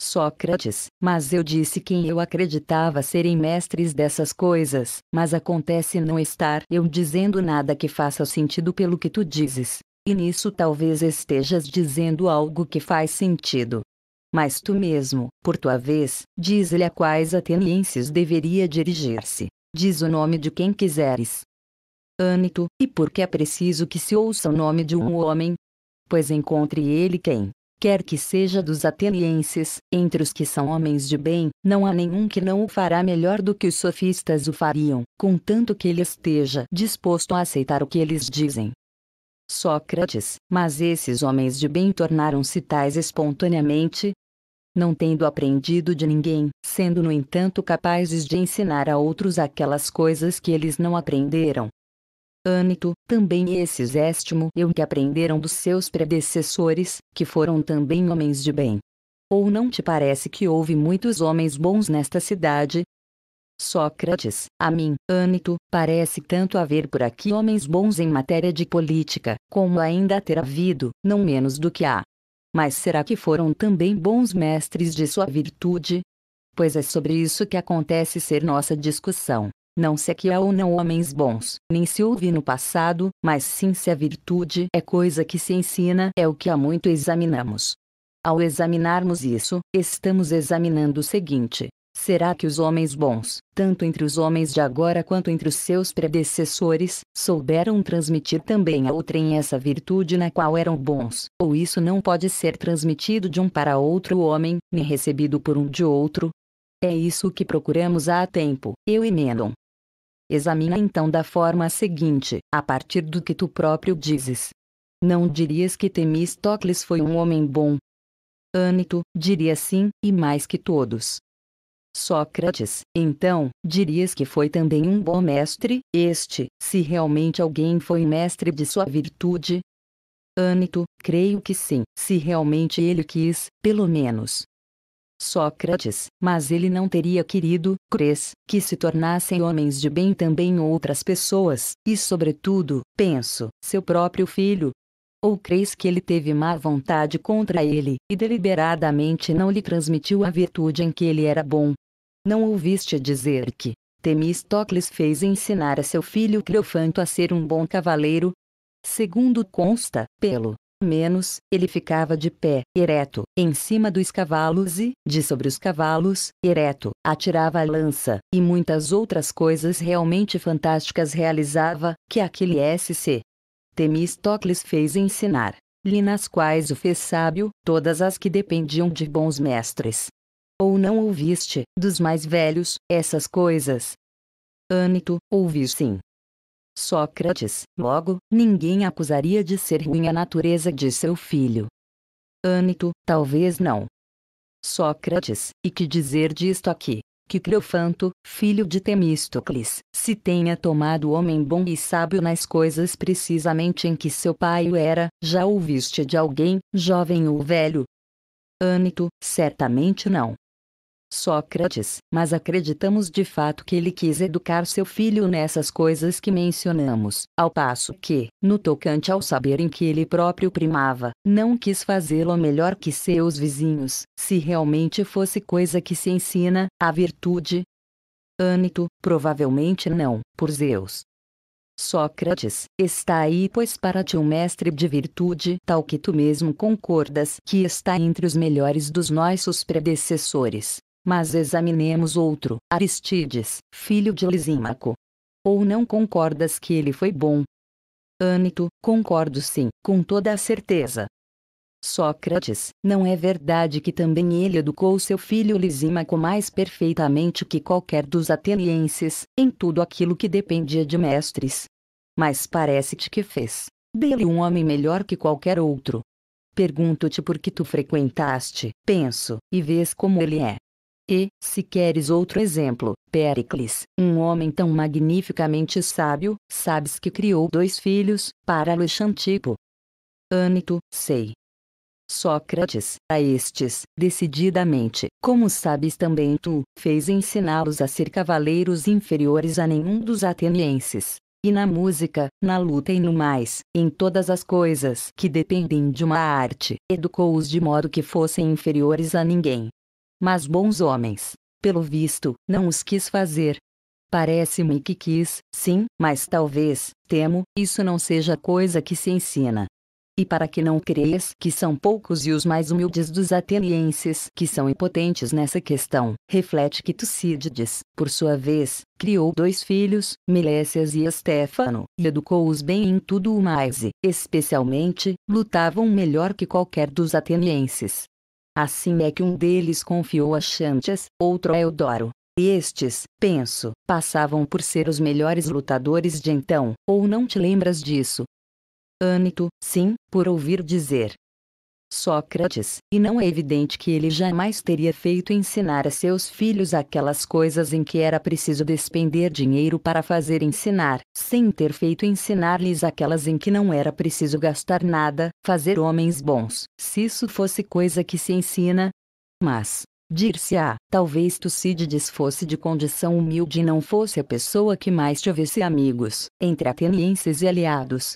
Sócrates, mas eu disse quem eu acreditava serem mestres dessas coisas, mas acontece não estar eu dizendo nada que faça sentido pelo que tu dizes. E nisso talvez estejas dizendo algo que faz sentido. Mas tu mesmo, por tua vez, diz-lhe a quais atenienses deveria dirigir-se. Diz o nome de quem quiseres. Ânito, e por que é preciso que se ouça o nome de um homem, pois encontre ele quem quer que seja dos atenienses, entre os que são homens de bem, não há nenhum que não o fará melhor do que os sofistas o fariam, contanto que ele esteja disposto a aceitar o que eles dizem. Sócrates, mas esses homens de bem tornaram-se tais espontaneamente? Não tendo aprendido de ninguém, sendo no entanto capazes de ensinar a outros aquelas coisas que eles não aprenderam, ânico, também esses estimo eu que aprenderam dos seus predecessores, que foram também homens de bem. Ou não te parece que houve muitos homens bons nesta cidade? Sócrates, a mim, ânico, parece tanto haver por aqui homens bons em matéria de política, como ainda ter havido, não menos do que há. Mas será que foram também bons mestres de sua virtude? Pois é sobre isso que acontece ser nossa discussão. Não se aqui há ou não homens bons, nem se houve no passado, mas sim se a virtude é coisa que se ensina, é o que há muito examinamos. Ao examinarmos isso, estamos examinando o seguinte: será que os homens bons, tanto entre os homens de agora quanto entre os seus predecessores, souberam transmitir também a outrem essa virtude na qual eram bons, ou isso não pode ser transmitido de um para outro homem, nem recebido por um de outro? É isso que procuramos há tempo, eu e Menon, Examina então da forma seguinte, a partir do que tu próprio dizes. Não dirias que Temistocles foi um homem bom? Ânito, diria sim, e mais que todos. Sócrates, então, dirias que foi também um bom mestre, este, se realmente alguém foi mestre de sua virtude? Ânito, creio que sim, se realmente ele quis, pelo menos, Sócrates, mas ele não teria querido, crês, que se tornassem homens de bem também outras pessoas, e sobretudo, penso, seu próprio filho, ou creis que ele teve má vontade contra ele, e deliberadamente não lhe transmitiu a virtude em que ele era bom? Não ouviste dizer que Temistocles fez ensinar a seu filho Cleofanto a ser um bom cavaleiro? Segundo consta, pelo menos, ele ficava de pé, ereto, em cima dos cavalos e, de sobre os cavalos, ereto, atirava a lança, e muitas outras coisas realmente fantásticas realizava, que aquele S.C. Temistocles fez ensinar, lhe nas quais o fez sábio, todas as que dependiam de bons mestres. Ou não ouviste, dos mais velhos, essas coisas? Ânito, ouvi sim. Sócrates, logo, ninguém acusaria de ser ruim a natureza de seu filho. Ânito, talvez não. Sócrates, e que dizer disto aqui? Que Creofanto, filho de Temístocles, se tenha tomado homem bom e sábio nas coisas precisamente em que seu pai o era, já ouviste de alguém, jovem ou velho? Ânito, certamente não. Sócrates, mas acreditamos de fato que ele quis educar seu filho nessas coisas que mencionamos, ao passo que, no tocante ao saber em que ele próprio primava, não quis fazê-lo melhor que seus vizinhos, se realmente fosse coisa que se ensina, a virtude. Ânito, provavelmente não, por Zeus, Sócrates, está aí pois para ti um mestre de virtude tal que tu mesmo concordas que está entre os melhores dos nossos predecessores, mas examinemos outro, Aristides, filho de Lisímaco. Ou não concordas que ele foi bom? Ânito, concordo sim, com toda a certeza. Sócrates, não é verdade que também ele educou seu filho Lisímaco mais perfeitamente que qualquer dos atenienses, em tudo aquilo que dependia de mestres? Mas parece-te que fez dele um homem melhor que qualquer outro. Pergunto-te por que tu frequentaste, penso, e vês como ele é. E, se queres outro exemplo, Pericles, um homem tão magnificamente sábio, sabes que criou dois filhos, para Luxantipo. Ânito, sei. Sócrates, a estes, decididamente, como sabes também tu, fez ensiná-los a ser cavaleiros inferiores a nenhum dos atenienses. E na música, na luta e no mais, em todas as coisas que dependem de uma arte, educou-os de modo que fossem inferiores a ninguém, mas bons homens, pelo visto, não os quis fazer. Parece-me que quis, sim, mas talvez, temo, isso não seja coisa que se ensina. E para que não creias que são poucos e os mais humildes dos atenienses que são impotentes nessa questão, reflete que Tucídides, por sua vez, criou dois filhos, Milécias e Estéfano, e educou-os bem em tudo o mais e, especialmente, lutavam melhor que qualquer dos atenienses. Assim é que um deles confiou a Xantias, outro a Eudoro. Estes, penso, passavam por ser os melhores lutadores de então, ou não te lembras disso? Ânito, sim, por ouvir dizer. Sócrates, e não é evidente que ele jamais teria feito ensinar a seus filhos aquelas coisas em que era preciso despender dinheiro para fazer ensinar, sem ter feito ensinar-lhes aquelas em que não era preciso gastar nada, fazer homens bons, se isso fosse coisa que se ensina. Mas, Dir-se-á, talvez Tucídides fosse de condição humilde e não fosse a pessoa que mais tivesse amigos, entre atenienses e aliados,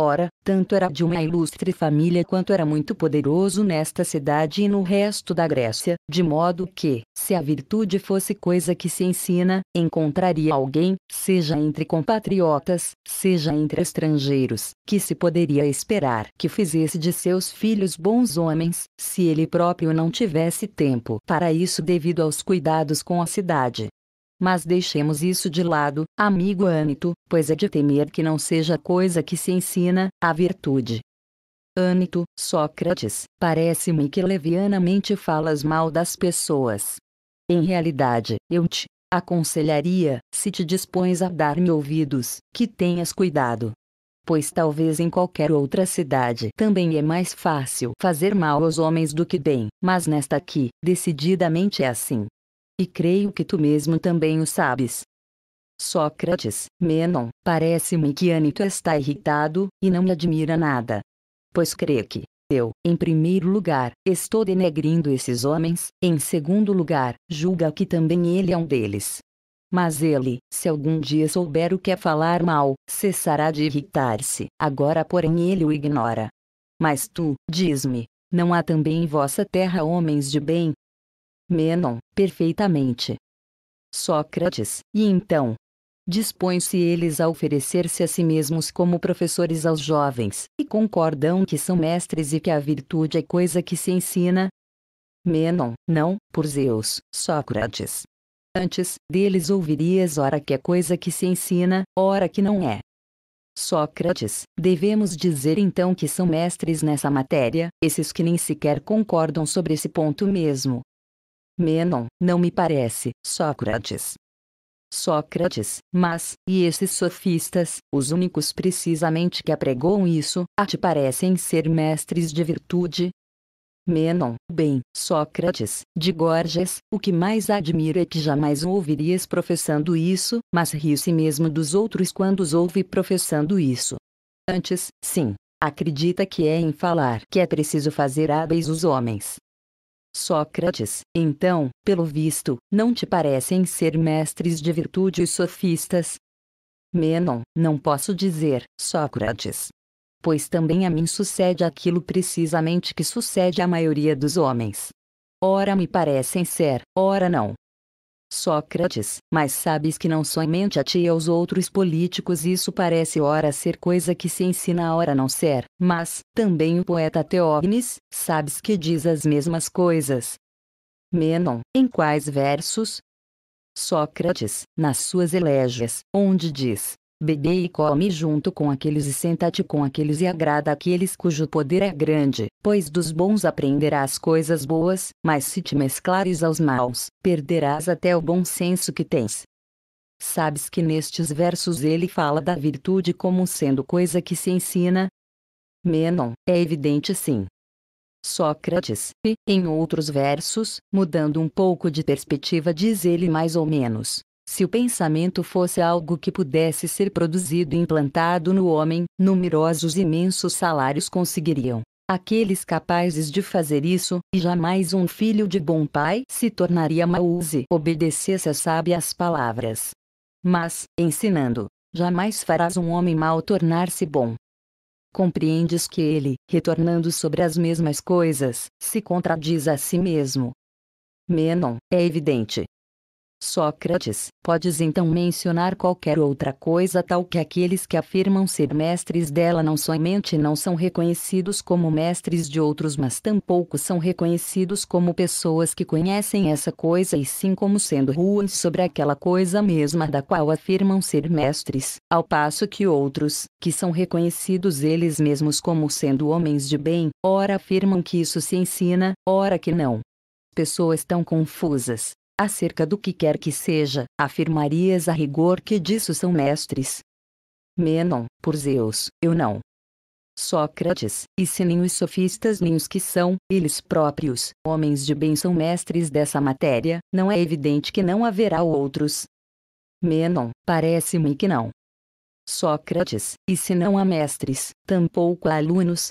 Ora, tanto era de uma ilustre família quanto era muito poderoso nesta cidade e no resto da Grécia, de modo que, se a virtude fosse coisa que se ensina, encontraria alguém, seja entre compatriotas, seja entre estrangeiros, que se poderia esperar que fizesse de seus filhos bons homens, se ele próprio não tivesse tempo para isso devido aos cuidados com a cidade. Mas deixemos isso de lado, amigo Ânito, pois é de temer que não seja coisa que se ensina, a virtude. Ânito, Sócrates, parece-me que levianamente falas mal das pessoas. Em realidade, eu te aconselharia, se te dispões a dar-me ouvidos, que tenhas cuidado. Pois talvez em qualquer outra cidade também é mais fácil fazer mal aos homens do que bem, mas nesta aqui, decididamente é assim. E creio que tu mesmo também o sabes. Sócrates, Menon, parece-me que Anito está irritado, e não me admira nada. Pois creio que, eu, em primeiro lugar, estou denegrindo esses homens, em segundo lugar, julga que também ele é um deles. Mas ele, se algum dia souber o que é falar mal, cessará de irritar-se, agora porém ele o ignora. Mas tu, diz-me, não há também em vossa terra homens de bem, Menon, perfeitamente. Sócrates, e então? Dispõem-se eles a oferecer-se a si mesmos como professores aos jovens, e concordam que são mestres e que a virtude é coisa que se ensina? Menon, não, por Zeus, Sócrates. Antes, deles ouvirias ora que é coisa que se ensina, ora que não é. Sócrates, devemos dizer então que são mestres nessa matéria, esses que nem sequer concordam sobre esse ponto mesmo, Menon, não me parece, Sócrates. Sócrates, mas, e esses sofistas, os únicos precisamente que apregoam isso, a te parecem ser mestres de virtude? Menon, bem, Sócrates, de Gorgias, o que mais admira é que jamais o ouvirias professando isso, mas ri-se mesmo dos outros quando os ouve professando isso. Antes, sim, acredita que é em falar que é preciso fazer hábeis os homens, Sócrates, então, pelo visto, não te parecem ser mestres de virtude os sofistas? Menon, não posso dizer, Sócrates. Pois também a mim sucede aquilo precisamente que sucede à maioria dos homens. Ora me parecem ser, ora não, Sócrates, mas sabes que não somente a ti e aos outros políticos isso parece ora ser coisa que se ensina ora não ser, mas, também o poeta Teógenes, sabes que diz as mesmas coisas. Menon, em quais versos? Sócrates, nas suas elegias, onde diz: Bebe e come junto com aqueles e senta-te com aqueles e agrada aqueles cujo poder é grande, pois dos bons aprenderás coisas boas, mas se te mesclares aos maus, perderás até o bom senso que tens. Sabes que nestes versos ele fala da virtude como sendo coisa que se ensina? Menon, é evidente sim. Sócrates, e, em outros versos, mudando um pouco de perspectiva, diz ele mais ou menos: se o pensamento fosse algo que pudesse ser produzido e implantado no homem, numerosos e imensos salários conseguiriam. Aqueles capazes de fazer isso, e jamais um filho de bom pai se tornaria mau se obedecesse a sábias palavras. Mas, ensinando, jamais farás um homem mau tornar-se bom. Compreendes que ele, retornando sobre as mesmas coisas, se contradiz a si mesmo. Menon, é evidente, Sócrates, podes então mencionar qualquer outra coisa tal que aqueles que afirmam ser mestres dela não somente não são reconhecidos como mestres de outros, mas tampouco são reconhecidos como pessoas que conhecem essa coisa e sim como sendo ruins sobre aquela coisa mesma da qual afirmam ser mestres, ao passo que outros, que são reconhecidos eles mesmos como sendo homens de bem, ora afirmam que isso se ensina, ora que não pessoas tão confusas, acerca do que quer que seja, afirmarias a rigor que disso são mestres. Menon, por Zeus, eu não. Sócrates, e se nem os sofistas nem os que são, eles próprios, homens de bem são mestres dessa matéria, não é evidente que não haverá outros. Menon, parece-me que não. Sócrates, e se não há mestres, tampouco há alunos?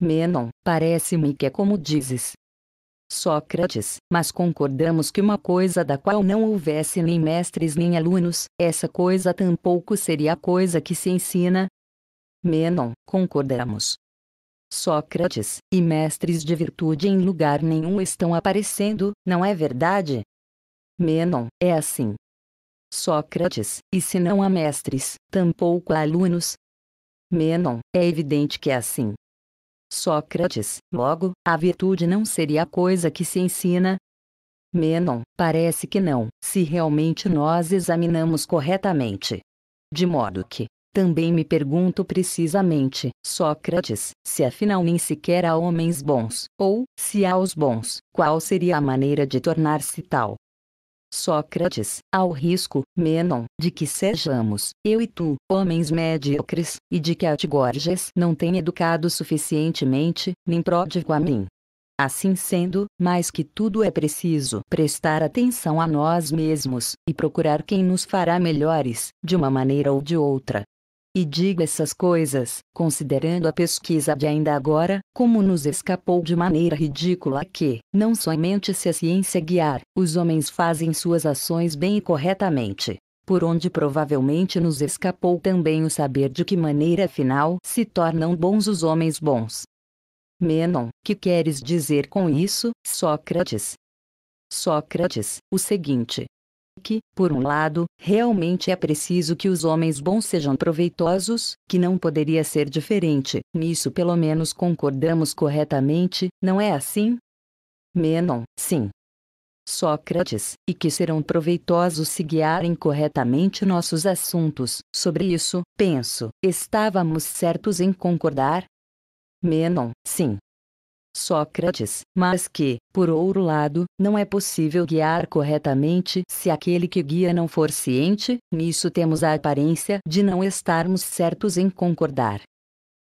Menon, parece-me que é como dizes, Sócrates, mas concordamos que uma coisa da qual não houvesse nem mestres nem alunos, essa coisa tampouco seria a coisa que se ensina? Menon, concordamos. Sócrates, e mestres de virtude em lugar nenhum estão aparecendo, não é verdade? Menon, é assim. Sócrates, e se não há mestres, tampouco há alunos? Menon, é evidente que é assim. Sócrates, logo, a virtude não seria a coisa que se ensina? Menon, parece que não, se realmente nós examinamos corretamente. De modo que, também me pergunto precisamente, Sócrates, se afinal nem sequer há homens bons, ou, se há os bons, qual seria a maneira de tornar-se tal? Sócrates, ao risco, Menon, de que sejamos, eu e tu, homens médiocres, e de que Atigorges não tenha educado suficientemente, nem pródigo a mim. Assim sendo, mais que tudo é preciso prestar atenção a nós mesmos, e procurar quem nos fará melhores, de uma maneira ou de outra, e digo essas coisas, considerando a pesquisa de ainda agora, como nos escapou de maneira ridícula que, não somente se a ciência guiar, os homens fazem suas ações bem e corretamente, por onde provavelmente nos escapou também o saber de que maneira afinal se tornam bons os homens bons. Menon, que queres dizer com isso, Sócrates? Sócrates, o seguinte: que, por um lado, realmente é preciso que os homens bons sejam proveitosos, que não poderia ser diferente, nisso pelo menos concordamos corretamente, não é assim? Menon, sim. Sócrates, e que serão proveitosos se guiarem corretamente nossos assuntos, sobre isso, penso, estávamos certos em concordar? Menon, sim, Sócrates, mas que, por outro lado, não é possível guiar corretamente se aquele que guia não for ciente, nisso temos a aparência de não estarmos certos em concordar.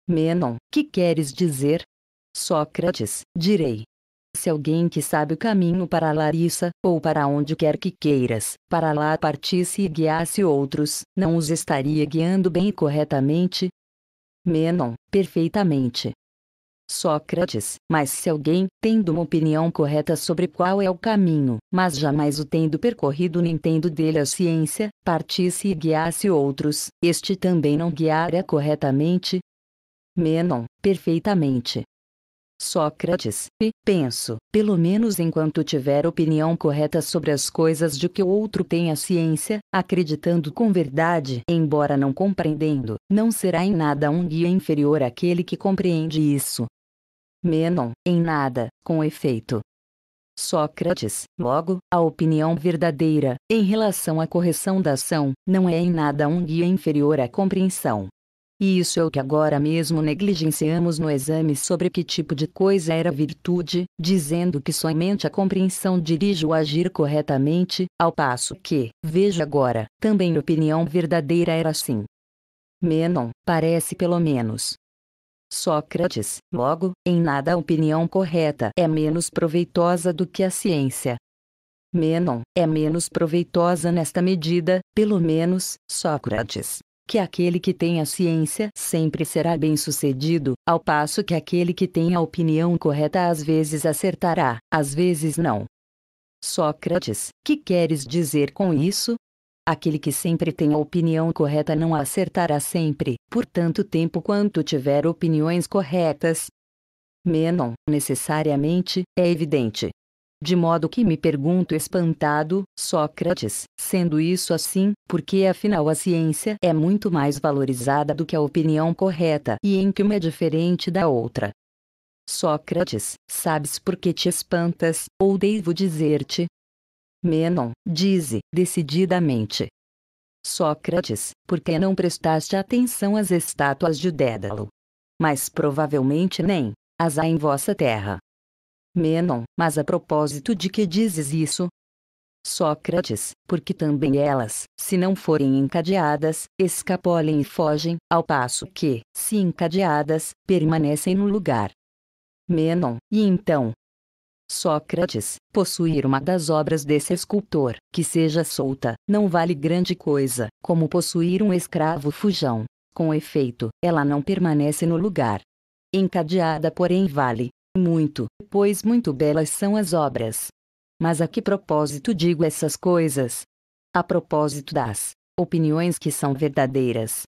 Menon, que queres dizer? Sócrates, direi. Se alguém que sabe o caminho para Larissa, ou para onde quer que queiras, para lá partisse e guiasse outros, não os estaria guiando bem e corretamente? Menon, perfeitamente. Sócrates, mas se alguém, tendo uma opinião correta sobre qual é o caminho, mas jamais o tendo percorrido nem tendo dele a ciência, partisse e guiasse outros, este também não guiara corretamente? Menon, perfeitamente. Sócrates, e penso, pelo menos enquanto tiver opinião correta sobre as coisas de que o outro tem a ciência, acreditando com verdade, embora não compreendendo, não será em nada um guia inferior àquele que compreende isso, Menon, em nada, com efeito. Sócrates, logo, a opinião verdadeira, em relação à correção da ação, não é em nada um guia inferior à compreensão. E isso é o que agora mesmo negligenciamos no exame sobre que tipo de coisa era virtude, dizendo que somente a compreensão dirige o agir corretamente, ao passo que, veja agora, também a opinião verdadeira era assim. Menon, parece pelo menos, Sócrates, logo, em nada a opinião correta é menos proveitosa do que a ciência. Menon é menos proveitosa nesta medida, pelo menos, Sócrates, que aquele que tem a ciência sempre será bem-sucedido, ao passo que aquele que tem a opinião correta às vezes acertará, às vezes não. Sócrates, que queres dizer com isso? Aquele que sempre tem a opinião correta não acertará sempre, por tanto tempo quanto tiver opiniões corretas. Menon, necessariamente, é evidente. De modo que me pergunto espantado, Sócrates, sendo isso assim, porque afinal a ciência é muito mais valorizada do que a opinião correta e em que uma é diferente da outra. Sócrates, sabes por que te espantas, ou devo dizer-te, Menon, dize, decididamente. Sócrates, por que não prestaste atenção às estátuas de Dédalo? Mas provavelmente nem as há em vossa terra. Menon, mas a propósito de que dizes isso? Sócrates, porque também elas, se não forem encadeadas, escapolem e fogem, ao passo que, se encadeadas, permanecem no lugar. Menon, e então, Sócrates, possuir uma das obras desse escultor, que seja solta, não vale grande coisa, como possuir um escravo fujão. Com efeito, ela não permanece no lugar. Encadeada, porém, vale muito, pois muito belas são as obras. Mas a que propósito digo essas coisas? A propósito das opiniões que são verdadeiras,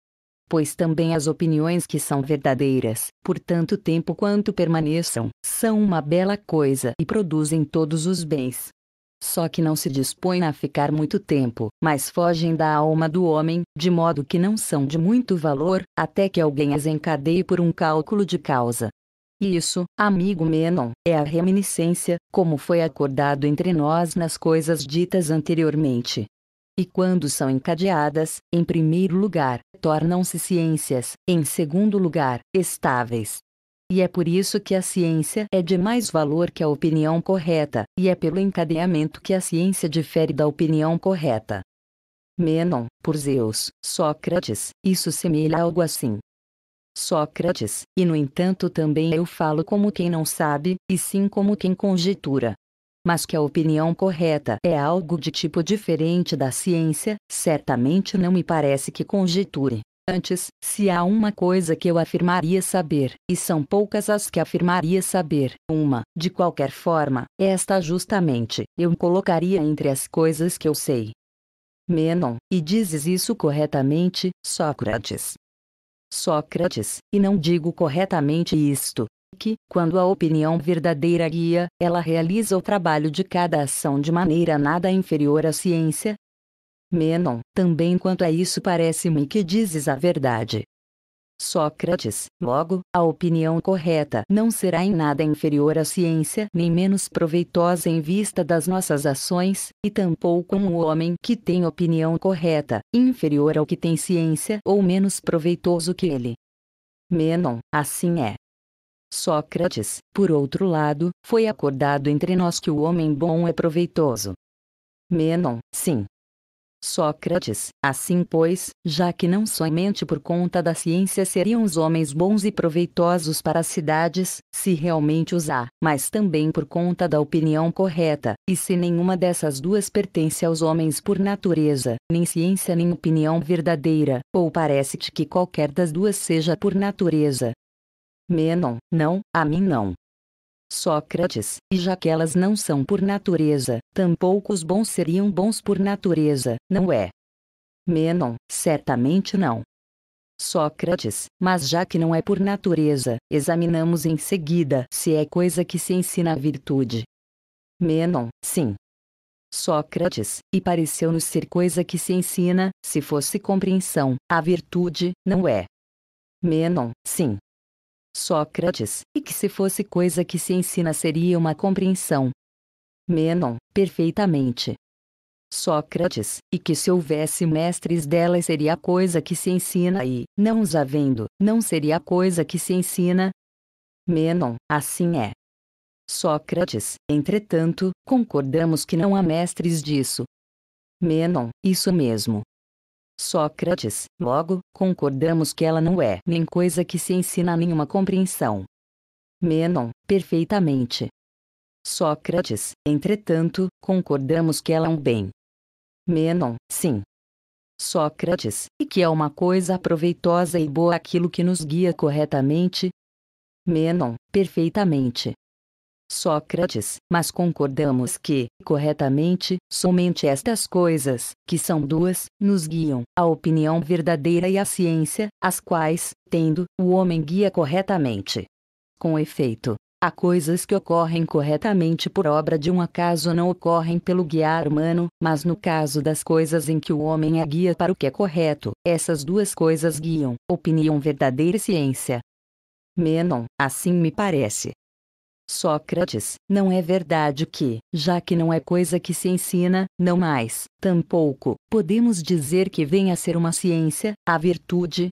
pois também as opiniões que são verdadeiras, por tanto tempo quanto permaneçam, são uma bela coisa e produzem todos os bens. Só que não se dispõem a ficar muito tempo, mas fogem da alma do homem, de modo que não são de muito valor, até que alguém as encadeie por um cálculo de causa. Isso, amigo Menon, é a reminiscência, como foi acordado entre nós nas coisas ditas anteriormente, e quando são encadeadas, em primeiro lugar, tornam-se ciências, em segundo lugar, estáveis. E é por isso que a ciência é de mais valor que a opinião correta, e é pelo encadeamento que a ciência difere da opinião correta. Menon, por Zeus, Sócrates, isso semelha algo assim. Sócrates, e no entanto também eu falo como quem não sabe, e sim como quem conjetura mas que a opinião correta é algo de tipo diferente da ciência, certamente não me parece que conjecture. Antes, se há uma coisa que eu afirmaria saber, e são poucas as que afirmaria saber, uma, de qualquer forma, esta justamente, eu colocaria entre as coisas que eu sei. Menon, e dizes isso corretamente, Sócrates. Sócrates, e não digo corretamente isto, que, quando a opinião verdadeira guia, ela realiza o trabalho de cada ação de maneira nada inferior à ciência? Menon, também quanto a isso parece-me que dizes a verdade. Sócrates, logo, a opinião correta não será em nada inferior à ciência nem menos proveitosa em vista das nossas ações, e tampouco um homem que tem opinião correta, inferior ao que tem ciência ou menos proveitoso que ele. Menon, assim é. Sócrates, por outro lado, foi acordado entre nós que o homem bom é proveitoso. Menon, sim. Sócrates, assim pois, já que não somente por conta da ciência seriam os homens bons e proveitosos para as cidades, se realmente os há, mas também por conta da opinião correta, e se nenhuma dessas duas pertence aos homens por natureza, nem ciência nem opinião verdadeira, ou parece-te que qualquer das duas seja por natureza, Menon, não, a mim não. Sócrates, e já que elas não são por natureza, tampouco os bons seriam bons por natureza, não é? Menon, certamente não. Sócrates, mas já que não é por natureza, examinamos em seguida se é coisa que se ensina a virtude. Menon, sim. Sócrates, e pareceu-nos ser coisa que se ensina, se fosse compreensão, a virtude, não é. Menon, sim. Sócrates, e que se fosse coisa que se ensina seria uma compreensão. Menon, perfeitamente. Sócrates, e que se houvesse mestres delas seria coisa que se ensina e, não os havendo, não seria coisa que se ensina? Menon, assim é. Sócrates, entretanto, concordamos que não há mestres disso. Menon, isso mesmo. Sócrates, logo, concordamos que ela não é nem coisa que se ensina nem uma compreensão. Menon, perfeitamente. Sócrates, entretanto, concordamos que ela é um bem. Menon, sim. Sócrates, e que é uma coisa proveitosa e boa aquilo que nos guia corretamente? Menon, perfeitamente. Sócrates, mas concordamos que, corretamente, somente estas coisas, que são duas, nos guiam, a opinião verdadeira e a ciência, as quais, tendo, o homem guia corretamente. Com efeito, há coisas que ocorrem corretamente por obra de um acaso não ocorrem pelo guiar humano, mas no caso das coisas em que o homem é guia para o que é correto, essas duas coisas guiam, opinião verdadeira e ciência. Menon, assim me parece. Sócrates, não é verdade que, já que não é coisa que se ensina, não mais, tampouco, podemos dizer que venha a ser uma ciência, a virtude?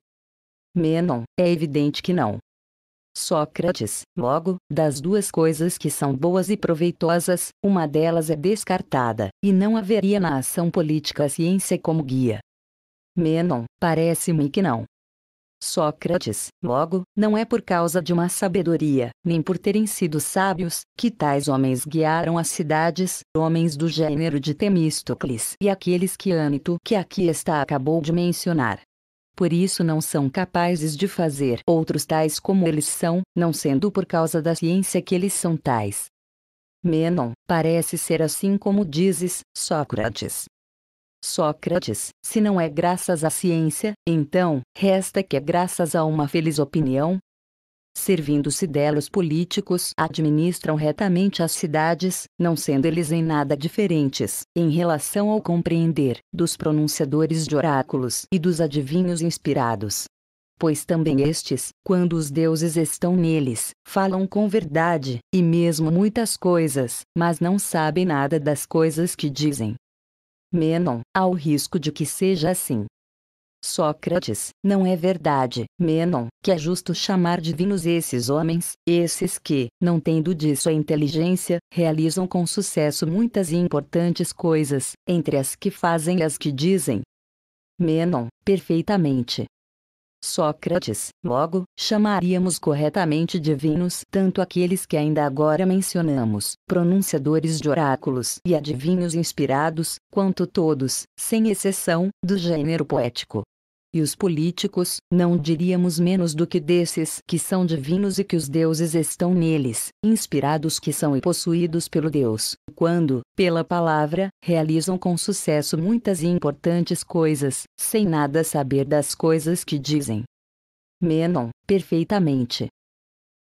Menon, é evidente que não. Sócrates, logo, das duas coisas que são boas e proveitosas, uma delas é descartada, e não haveria na ação política a ciência como guia. Menon, parece-me que não. Sócrates, logo, não é por causa de uma sabedoria, nem por terem sido sábios, que tais homens guiaram as cidades, homens do gênero de Temístocles e aqueles que Anito, que aqui está acabou de mencionar. Por isso não são capazes de fazer outros tais como eles são, não sendo por causa da ciência que eles são tais. Menon, parece ser assim como dizes, Sócrates. Sócrates, se não é graças à ciência, então, resta que é graças a uma feliz opinião? Servindo-se dela, os políticos administram retamente as cidades, não sendo eles em nada diferentes, em relação ao compreender, dos pronunciadores de oráculos e dos adivinhos inspirados. Pois também estes, quando os deuses estão neles, falam com verdade, e mesmo muitas coisas, mas não sabem nada das coisas que dizem Menon, há o risco de que seja assim. Sócrates, não é verdade, Menon, que é justo chamar divinos esses homens, esses que, não tendo disso a inteligência, realizam com sucesso muitas e importantes coisas, entre as que fazem e as que dizem. Menon, perfeitamente, Sócrates, logo, chamaríamos corretamente divinos tanto aqueles que ainda agora mencionamos, pronunciadores de oráculos e adivinhos inspirados, quanto todos, sem exceção, do gênero poético. E os políticos, não diríamos menos do que desses que são divinos e que os deuses estão neles, inspirados que são e possuídos pelo Deus, quando, pela palavra, realizam com sucesso muitas e importantes coisas, sem nada saber das coisas que dizem. Menon, perfeitamente.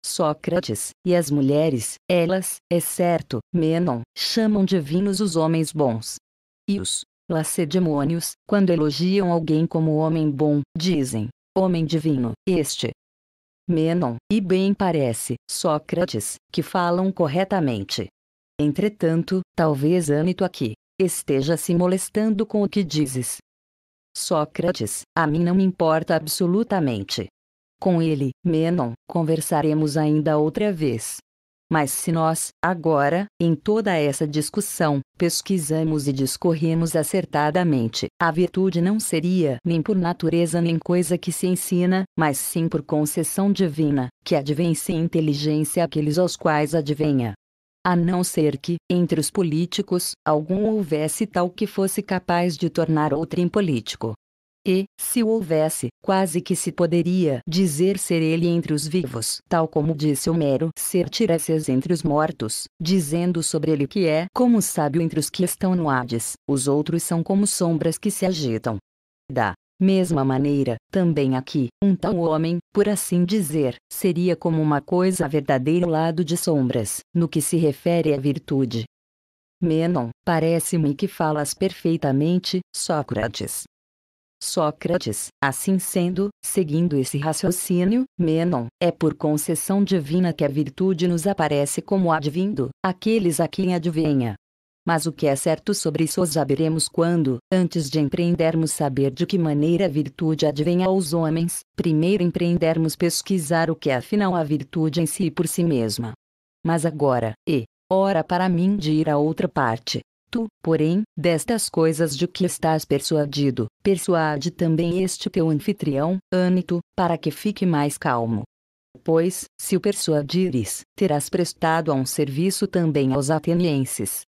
Sócrates, e as mulheres, elas, é certo, Menon, chamam divinos os homens bons. E os Lacedemônios, quando elogiam alguém como homem bom, dizem, homem divino, este. Menon, e bem parece, Sócrates, que falam corretamente. Entretanto, talvez Anito aqui, esteja se molestando com o que dizes. Sócrates, a mim não me importa absolutamente. Com ele, Menon, conversaremos ainda outra vez. Mas se nós, agora, em toda essa discussão, pesquisamos e discorremos acertadamente, a virtude não seria nem por natureza nem coisa que se ensina, mas sim por concessão divina, que advém sem inteligência àqueles aos quais advenha. A não ser que, entre os políticos, algum houvesse tal que fosse capaz de tornar outro impolítico, e, se o houvesse, quase que se poderia dizer ser ele entre os vivos, tal como disse Homero ser Tiresias entre os mortos, dizendo sobre ele que é como sábio entre os que estão no Hades, os outros são como sombras que se agitam. Da mesma maneira, também aqui, um tal homem, por assim dizer, seria como uma coisa verdadeira ao lado de sombras, no que se refere à virtude. Menon, parece-me que falas perfeitamente, Sócrates. Sócrates, assim sendo, seguindo esse raciocínio, Menon, é por concessão divina que a virtude nos aparece como advindo, aqueles a quem advenha. Mas o que é certo sobre isso saberemos quando, antes de empreendermos saber de que maneira a virtude advenha aos homens, primeiro empreendermos pesquisar o que é afinal a virtude em si por si mesma. Mas agora, e, é ora para mim de ir a outra parte, Tu, porém, destas coisas de que estás persuadido, persuade também este teu anfitrião, Ânito, para que fique mais calmo. Pois, se o persuadires, terás prestado a um serviço também aos atenienses.